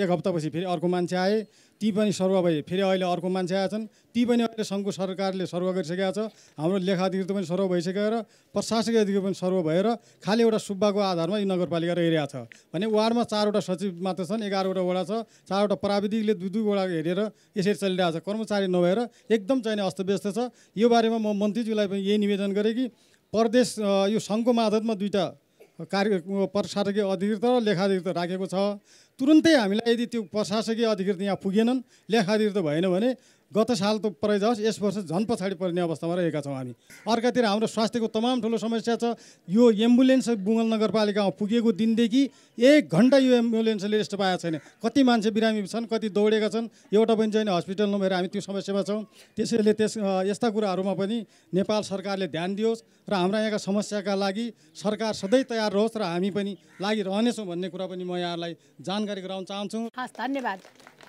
एक हप्तापछि फेरि अर्को मान्छे आए ती पनि सर्व भए फेरि अहिले अर्को मान्छे आएछन् ती पनि अहिले सङ्घको सरकारले सर्व गरिसकेका छ हाम्रो लेखाधिकृत पनि सर्व भइसकेर प्रशासकीय अधिकृत पनि सर्व भएर खालि एउटा सुब्बाको आधारमा यी नगरपालिका रहिरहेको छ भने वार्डमा चारवटा सचिव मात्र छन् एघारवटा वडा छ चारवटा प्राविधिकले दुई दुईवटा हेरेर यसरी चलिरहेको छ कर्मचारी नभएर एकदम चाहिने अस्तव्यस्त छ यो बारेमा म मन्त्रीज्यूलाई पनि यही निवेदन गरेँ कि प्रदेश यो सङ्घको मार्फतमा दुईवटा कार्य प्रशासकीय अधिकृत र लेखाधिकृत राखेको छ तुरुन्तै हामीलाई यदि त्यो प्रशासकीय अधिकृत यहाँ पुगेनन् लेखाधिकृत भएन भने गत साल त जाओस् यस वर्ष झन् पछाडि पर्ने अवस्थामा रहेका छौँ हामी अर्कातिर हाम्रो स्वास्थ्यको तमाम ठुलो समस्या छ यो एम्बुलेन्स बुङ्गल नगरपालिकामा पुगेको दिनदेखि एक घन्टा यो एम्बुलेन्सले रेस्ट पाएको छैन कति मान्छे बिरामी छन् कति दौडेका छन् एउटा पनि छैन हस्पिटल नभएर हामी त्यो समस्यामा छौँ त्यसैले त्यस यस्ता कुराहरूमा पनि नेपाल सरकारले ध्यान दियोस् र हाम्रा यहाँका समस्याका लागि सरकार सधैँ तयार रहोस् र हामी पनि लागिरहनेछौँ भन्ने कुरा पनि म यहाँलाई जानकारी गराउन चाहन्छु हस् धन्यवाद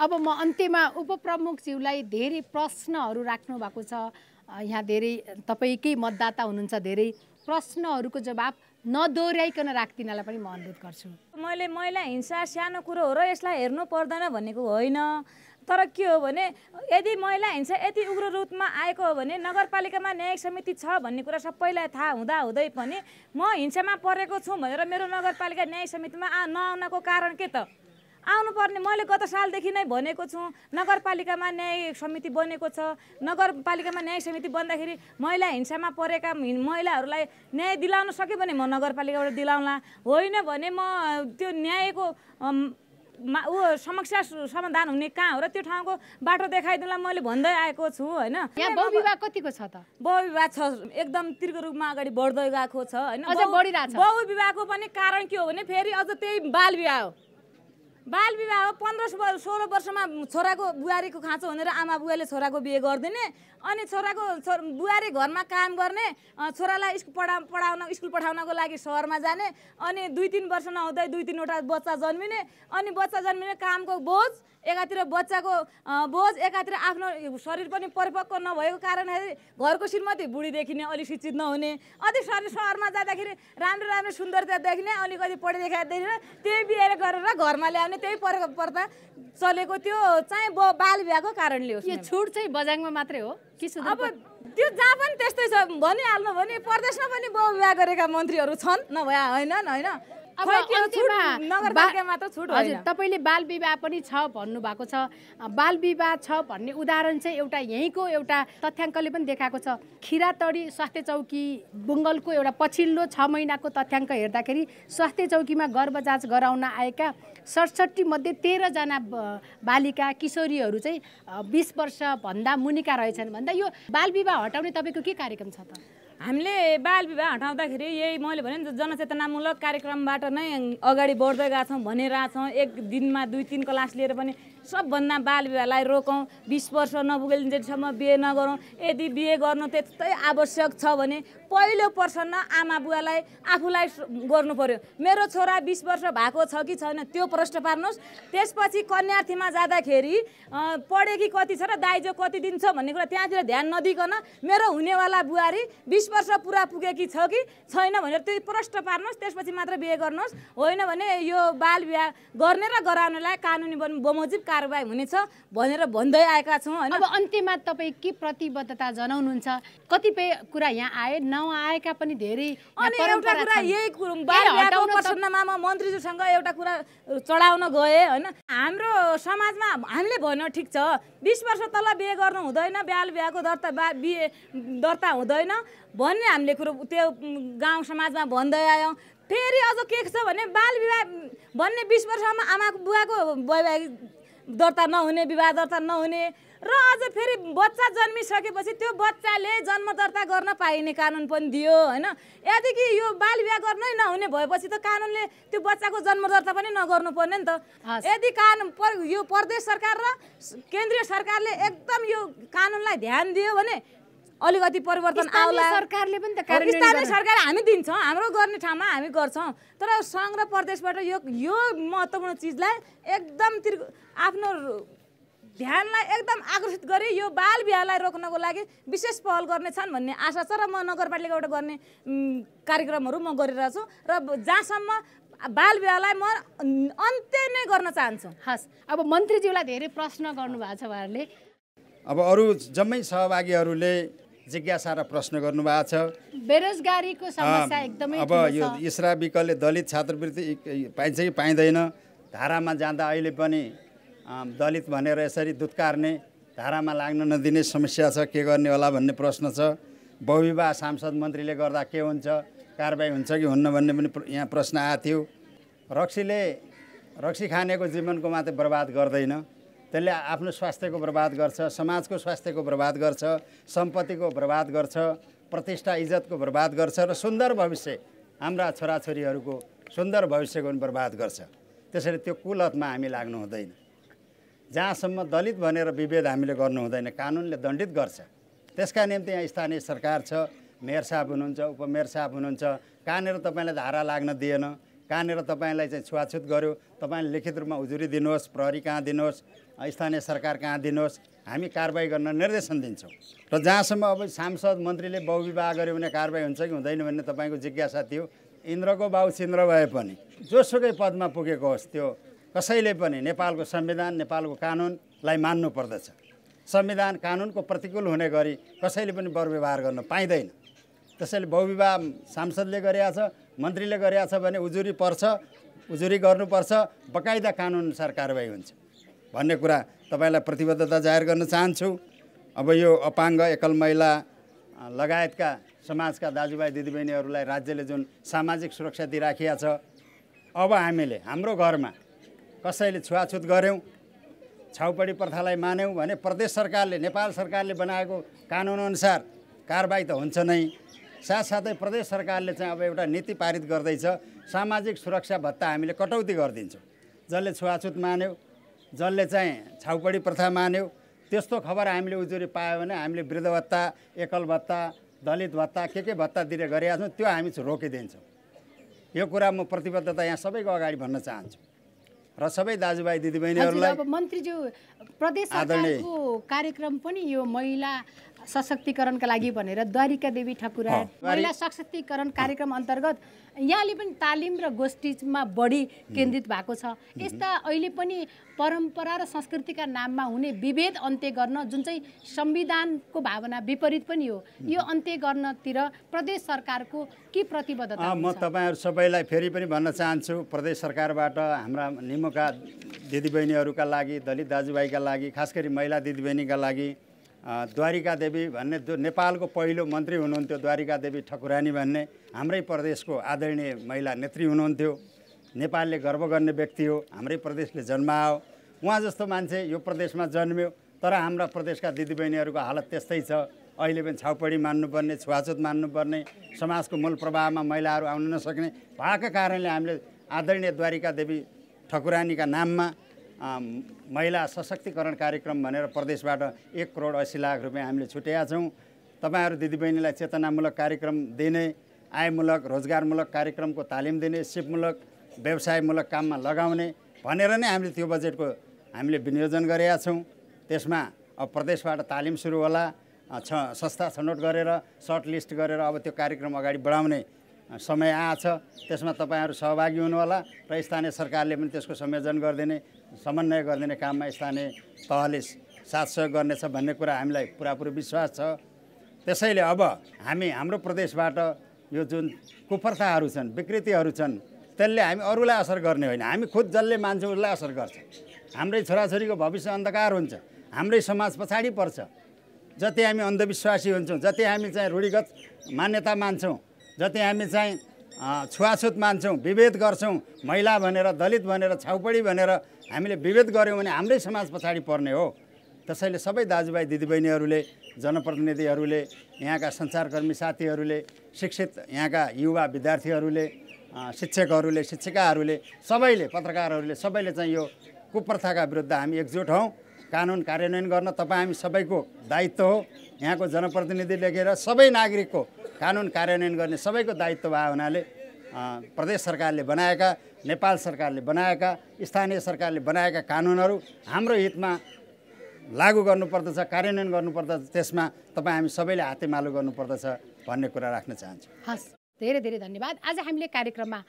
अब म अन्त्यमा उपप्रमुखज्यूलाई धेरै प्रश्नहरू राख्नु भएको छ यहाँ धेरै तपाईँकै मतदाता हुनुहुन्छ धेरै प्रश्नहरूको जवाब नदोहोऱ्याइकन राख्दिनलाई पनि म अनुरोध गर्छु मैले महिला हिंसा सानो कुरो हो र यसलाई हेर्नु पर्दैन भनेको होइन तर के हो भने यदि महिला हिंसा यति उग्र रूपमा आएको हो भने नगरपालिकामा न्यायिक समिति छ भन्ने कुरा सबैलाई थाहा हुँदा हुँदै पनि म हिंसामा परेको छु भनेर मेरो नगरपालिका न्यायिक समितिमा आ नआउनको कारण के त आउनुपर्ने मैले गत सालदेखि नै भनेको छु नगरपालिकामा न्याय समिति बनेको छ नगरपालिकामा न्याय समिति बन्दाखेरि महिला हिंसामा परेका महिलाहरूलाई न्याय दिलाउन सक्यो भने म नगरपालिकाबाट दिलाउँला होइन भने म त्यो न्यायको मा ऊ समस्या समाधान हुने कहाँ हो र त्यो ठाउँको बाटो देखाइदिउँला मैले भन्दै आएको छु होइन यहाँ बहुविवाह कतिको छ त बहुविवाह छ एकदम तीर्घ रूपमा अगाडि बढ्दै गएको छ होइन बहुविवाहको पनि कारण के हो भने फेरि अझ त्यही बालविवाह हो बाल विवाह पन्ध्र सोह्र वर्षमा छोराको बुहारीको खाँचो भनेर आमा बुवाले छोराको बिहे गरिदिने अनि छोराको छोर बुहारी घरमा काम गर्ने छोरालाई स्कुल पढा पढाउन स्कुल पठाउनको लागि सहरमा जाने अनि दुई तिन वर्ष नहुँदै दुई तिनवटा बच्चा जन्मिने अनि बच्चा जन्मिने कामको बोझ एकातिर बच्चाको बोझ एकातिर आफ्नो शरीर पनि परिपक्व नभएको कारण घरको श्रीमती बुढी देखिने अलिक शिक्षित नहुने अनि शरीर सहरमा जाँदाखेरि राम्रो राम्रो सुन्दरता देखिने अलिकति पढे देखा देखिने त्यही बिहे गरेर घरमा ल्याउने त्यही पर पर्दा चलेको त्यो चाहिँ बाल बिहाको कारणले हो यो छुट चाहिँ बजाङमा मात्रै हो अब त्यो जहाँ पनि त्यस्तै छ भनिहाल्नु भने प्रदेशमा पनि बहुविवाह गरेका मन्त्रीहरू छन् नभए होइन होइन तपाईँले बाल विवाह पनि छ भन्नुभएको छ बाल विवाह छ भन्ने उदाहरण चाहिँ एउटा यहीँको एउटा तथ्याङ्कले पनि देखाएको छ खिरातडी स्वास्थ्य चौकी बुङ्गलको एउटा पछिल्लो छ महिनाको तथ्याङ्क हेर्दाखेरि स्वास्थ्य चौकीमा गर्भ जाँच गराउन आएका सडसठी मध्ये तेह्रजना बालिका किशोरीहरू चाहिँ बिस वर्षभन्दा मुनिका रहेछन् भन्दा यो बाल विवाह हटाउने तपाईँको के कार्यक्रम छ त हामीले बाल विवाह हटाउँदाखेरि यही मैले भने नि जनचेतनामूलक कार्यक्रमबाट नै अगाडि बढ्दै गएको छौँ भनेर छौँ एक दिनमा दुई तिन क्लास लिएर पनि सबभन्दा बालविवाहलाई रोकौँ बिस वर्ष नपुगेसम्म बिहे नगरौँ यदि बिहे गर्नु त्यस्तै आवश्यक छ भने पहिलो प्रसन्न आमा बुवालाई आफूलाई गर्नु पर्यो मेरो छोरा बिस वर्ष भएको छ कि छैन त्यो प्रश्न पार्नुहोस् त्यसपछि कन्यार्थीमा जाँदाखेरि पढेकी कति छ र दाइजो कति दिन छ भन्ने कुरा त्यहाँतिर ध्यान नदिकन मेरो हुनेवाला बुहारी बिस वर्ष पुरा पुगेकी छ कि छैन भनेर त्यो प्रश्न पार्नुहोस् त्यसपछि मात्र बिहे गर्नुहोस् होइन भने यो बाल बिहा गर्ने र गराउनलाई कानुनी बमोजिब कारवाही हुनेछ भनेर भन्दै आएका छौँ होइन अब अन्त्यमा तपाईँ के प्रतिबद्धता जनाउनुहुन्छ कतिपय कुरा यहाँ आए नआएका पनि धेरै अनि एउटा कुरा यही प्रसन्नमा मन्त्रीज्यूसँग एउटा कुरा चढाउन गएँ होइन हाम्रो समाजमा हामीले भन्यो ठिक छ बिस वर्ष तल बिहे गर्नु हुँदैन बिहाल बिहाको दर्ता बिहे दर्ता हुँदैन भन्ने हामीले कुरो त्यो गाउँ समाजमा भन्दै आयौँ फेरि अझ के छ भने बाल विवाह भन्ने बिस वर्षमा आमाको बुवाको वैवाहिक दर्ता नहुने विवाह दर्ता नहुने र अझ फेरि बच्चा जन्मिसकेपछि त्यो बच्चाले जन्म दर्ता गर्न पाइने कानुन पनि दियो होइन यदि कि यो बाल विवाह गर्नै नहुने भएपछि त कानुनले त्यो बच्चाको जन्म दर्ता पनि नगर्नु पर्ने नि त यदि कानुन पर यो प्रदेश सरकार र केन्द्रीय सरकारले एकदम यो कानुनलाई ध्यान दियो भने अलिकति परिवर्तन आउला सरकारले पनि त स्थानीय सरकार हामी दिन्छौँ हाम्रो गर्ने ठाउँमा हामी गर्छौँ तर सङ्घ र प्रदेशबाट यो यो महत्त्वपूर्ण चिजलाई एकदम तिर आफ्नो ध्यानलाई एकदम आकर्षित गरी यो बाल बिहालाई रोक्नको लागि विशेष पहल गर्नेछन् भन्ने आशा छ र म नगरपालिकाबाट गर्ने कार्यक्रमहरू म गरिरहेछु र जहाँसम्म बाल विवाहलाई म अन्त्य नै गर्न चाहन्छु हस् अब मन्त्रीज्यूलाई धेरै प्रश्न गर्नुभएको छ उहाँहरूले अब अरू जम्मै सहभागीहरूले जिज्ञासा र प्रश्न गर्नुभएको छ बेरोजगारीको समस्या एकदमै अब यो इसरा विकलले दलित छात्रवृत्ति पाइन्छ कि पाइँदैन धारामा जाँदा अहिले पनि दलित भनेर यसरी दुत्कार्ने धारामा लाग्न नदिने समस्या छ के गर्ने होला भन्ने प्रश्न छ बहुविवाह सांसद मन्त्रीले गर्दा के हुन्छ कारवाही हुन्छ कि हुन्न भन्ने पनि यहाँ प्रश्न आएको थियो रक्सीले रक्सी खानेको जीवनको मात्रै बर्बाद गर्दैन त्यसले आफ्नो स्वास्थ्यको बर्बाद गर्छ समाजको स्वास्थ्यको बर्बाद गर्छ सम्पत्तिको बर्बाद गर्छ प्रतिष्ठा इज्जतको बर्बाद गर्छ र सुन्दर भविष्य हाम्रा छोराछोरीहरूको सुन्दर भविष्यको पनि बर्बाद गर्छ त्यसरी त्यो कुलतमा हामी लाग्नु हुँदैन जहाँसम्म दलित भनेर विभेद हामीले गर्नु हुँदैन कानुनले दण्डित गर्छ त्यसका निम्ति यहाँ स्थानीय सरकार छ मेयर साहब हुनुहुन्छ उपमेयर साहब हुनुहुन्छ कहाँनिर तपाईँलाई धारा लाग्न दिएन कहाँनिर तपाईँलाई चाहिँ छुवाछुत गर्यो तपाईँले लिखित रूपमा उजुरी दिनुहोस् प्रहरी कहाँ दिनुहोस् स्थानीय सरकार कहाँ दिनुहोस् हामी कारवाही गर्न निर्देशन दिन्छौँ र जहाँसम्म अब सांसद मन्त्रीले बहुविवाह गर्यो भने कारवाही हुन्छ कि हुँदैन भन्ने तपाईँको जिज्ञासा थियो इन्द्रको बाउ चिन्द्र भए पनि जोसुकै पदमा पुगेको होस् त्यो कसैले पनि नेपालको संविधान नेपालको कानुनलाई मान्नु पर्दछ संविधान कानुनको प्रतिकूल हुने गरी कसैले पनि वर गर्न पाइँदैन त्यसैले बहुविवाह सांसदले छ मन्त्रीले गरेछ भने उजुरी पर्छ उजुरी गर्नुपर्छ बकाइदा कानुनअनुसार कारवाही हुन्छ भन्ने कुरा तपाईँलाई प्रतिबद्धता जाहेर गर्न चाहन्छु अब यो अपाङ्ग एकल महिला लगायतका समाजका दाजुभाइ दिदीबहिनीहरूलाई राज्यले जुन सामाजिक सुरक्षा दिइराखिया छ अब हामीले हाम्रो घरमा कसैले छुवाछुत गऱ्यौँ छाउपडी प्रथालाई मान्यौँ भने प्रदेश सरकारले नेपाल सरकारले बनाएको कानुनअनुसार कारबाही त हुन्छ नै साथसाथै प्रदेश सरकारले चाहिँ अब एउटा नीति पारित गर्दैछ सामाजिक सुरक्षा भत्ता हामीले कटौती गरिदिन्छौँ जसले छुवाछुत मान्यौँ जसले चाहिँ छाउपडी प्रथा मान्यो त्यस्तो खबर हामीले उजुरी पायो भने हामीले वृद्ध भत्ता एकल भत्ता दलित भत्ता के के भत्ता दिने गरेका छौँ त्यो हामी रोकिदिन्छौँ यो कुरा म प्रतिबद्धता यहाँ सबैको अगाडि भन्न चाहन्छु र सबै दाजुभाइ दिदीबहिनीहरूलाई मन्त्रीज्यू प्रदेश आदरणीय कार्यक्रम पनि यो महिला सशक्तिकरणका लागि भनेर द्वारिका देवी ठकुरा महिला सशक्तिकरण कार्यक्रम अन्तर्गत यहाँले पनि तालिम र गोष्ठीमा बढी केन्द्रित भएको छ यस्ता अहिले पनि परम्परा र संस्कृतिका नाममा हुने विभेद अन्त्य गर्न जुन चाहिँ संविधानको भावना विपरीत पनि हो यो अन्त्य गर्नतिर प्रदेश सरकारको के प्रतिबद्धता म तपाईँहरू सबैलाई फेरि पनि भन्न चाहन्छु प्रदेश सरकारबाट हाम्रा निमुका दिदीबहिनीहरूका लागि दलित दाजुभाइका लागि खास गरी महिला दिदीबहिनीका लागि द्वारिका देवी भन्ने जो नेपालको पहिलो मन्त्री हुनुहुन्थ्यो द्वारिका देवी ठकुरानी भन्ने हाम्रै प्रदेशको आदरणीय महिला नेत्री हुनुहुन्थ्यो नेपालले गर्व गर्ने व्यक्ति हो हाम्रै प्रदेशले जन्मायो उहाँ जस्तो मान्छे यो प्रदेशमा जन्म्यो तर हाम्रा प्रदेशका दिदीबहिनीहरूको हालत त्यस्तै छ अहिले पनि छाउपडी मान्नुपर्ने छुवाछुत मान्नुपर्ने समाजको मूल प्रभावमा महिलाहरू आउन नसक्ने भएको कारणले हामीले आदरणीय द्वारिका देवी ठकुरानीका नाममा महिला सशक्तिकरण कार्यक्रम भनेर प्रदेशबाट एक करोड असी लाख रुपियाँ हामीले छुट्याएका छौँ तपाईँहरू दिदीबहिनीलाई चेतनामूलक कार्यक्रम दिने आयमूलक रोजगारमूलक कार्यक्रमको तालिम दिने सिपमूलक व्यवसायमूलक काममा लगाउने भनेर नै हामीले त्यो बजेटको हामीले विनियोजन गरेका छौँ त्यसमा अब प्रदेशबाट तालिम सुरु होला छ संस्था छनौट गरेर सर्ट लिस्ट गरेर अब त्यो कार्यक्रम अगाडि बढाउने समय छ त्यसमा तपाईँहरू सहभागी हुनुहोला र स्थानीय सरकारले पनि त्यसको संयोजन गरिदिने समन्वय गरिदिने काममा स्थानीय तहले साथ सहयोग गर्नेछ भन्ने कुरा हामीलाई पुरापुरी विश्वास छ त्यसैले अब हामी हाम्रो प्रदेशबाट यो जुन कुप्रथाहरू छन् विकृतिहरू छन् त्यसले हामी अरूलाई असर गर्ने होइन हामी खुद जसले मान्छौँ उसलाई असर गर्छ हाम्रै छोराछोरीको भविष्य अन्धकार हुन्छ हाम्रै समाज पछाडि पर्छ जति हामी अन्धविश्वासी हुन्छौँ जति हामी चाहिँ रूढिगत मान्यता मान्छौँ जति हामी चाहिँ छुवाछुत मान्छौँ विभेद गर्छौँ महिला भनेर दलित भनेर छाउपडी भनेर हामीले विभेद गऱ्यौँ भने हाम्रै समाज पछाडि पर्ने हो त्यसैले सबै दाजुभाइ दिदीबहिनीहरूले जनप्रतिनिधिहरूले यहाँका सञ्चारकर्मी साथीहरूले शिक्षित यहाँका युवा विद्यार्थीहरूले शिक्षकहरूले शिक्षिकाहरूले सबैले पत्रकारहरूले सबैले चाहिँ यो कुप्रथाका विरुद्ध हामी एकजुट हौँ कानुन कार्यान्वयन गर्न तपाईँ हामी सबैको दायित्व हो यहाँको जनप्रतिनिधि लेखेर सबै नागरिकको कानुन कार्यान्वयन गर्ने सबैको दायित्व भएको हुनाले प्रदेश सरकारले बनाएका नेपाल सरकारले बनाएका स्थानीय सरकारले बनाएका कानुनहरू हाम्रो हितमा लागू गर्नुपर्दछ कार्यान्वयन गर्नुपर्दछ त्यसमा तपाईँ हामी सबैले हातेमालो गर्नुपर्दछ भन्ने कुरा राख्न चाहन्छु हस् धेरै धेरै धन्यवाद आज हामीले कार्यक्रममा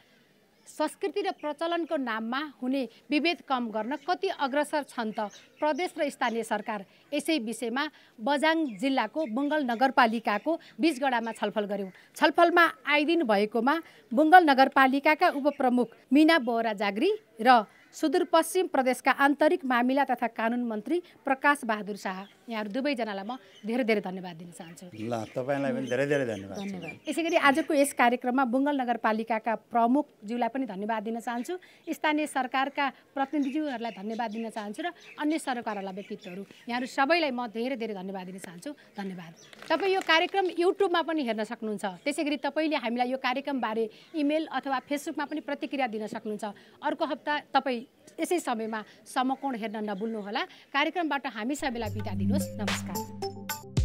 संस्कृति र प्रचलनको नाममा हुने विभेद कम गर्न कति अग्रसर छन् त प्रदेश र स्थानीय सरकार यसै विषयमा बजाङ जिल्लाको बुङ्गल नगरपालिकाको बिचगडामा छलफल गऱ्यौँ छलफलमा आइदिनु भएकोमा बुङ्गल नगरपालिकाका उपप्रमुख मिना बोहरा जाग्री र सुदूरपश्चिम प्रदेशका आन्तरिक मामिला तथा कानुन मन्त्री प्रकाश बहादुर शाह यहाँहरू दुवैजनालाई म धेरै धेरै धन्यवाद दिन चाहन्छु ल तपाईँलाई पनि धेरै धेरै धन्यवाद धन्यवाद यसै गरी आजको यस कार्यक्रममा बुङ्गल नगरपालिकाका प्रमुखज्यूलाई पनि धन्यवाद दिन चाहन्छु स्थानीय सरकारका प्रतिनिधिज्यूहरूलाई धन्यवाद दिन चाहन्छु र अन्य सरकारवाला व्यक्तित्वहरू यहाँहरू सबैलाई म धेरै धेरै धन्यवाद दिन चाहन्छु धन्यवाद तपाईँ यो कार्यक्रम युट्युबमा पनि हेर्न सक्नुहुन्छ त्यसै गरी तपाईँले हामीलाई यो कार्यक्रमबारे इमेल अथवा फेसबुकमा पनि प्रतिक्रिया दिन सक्नुहुन्छ अर्को हप्ता तपाईँ यसै समयमा समकोण हेर्न नभुल्नुहोला कार्यक्रमबाट हामी सबैलाई बिदा दिनुहोस् नमस्कार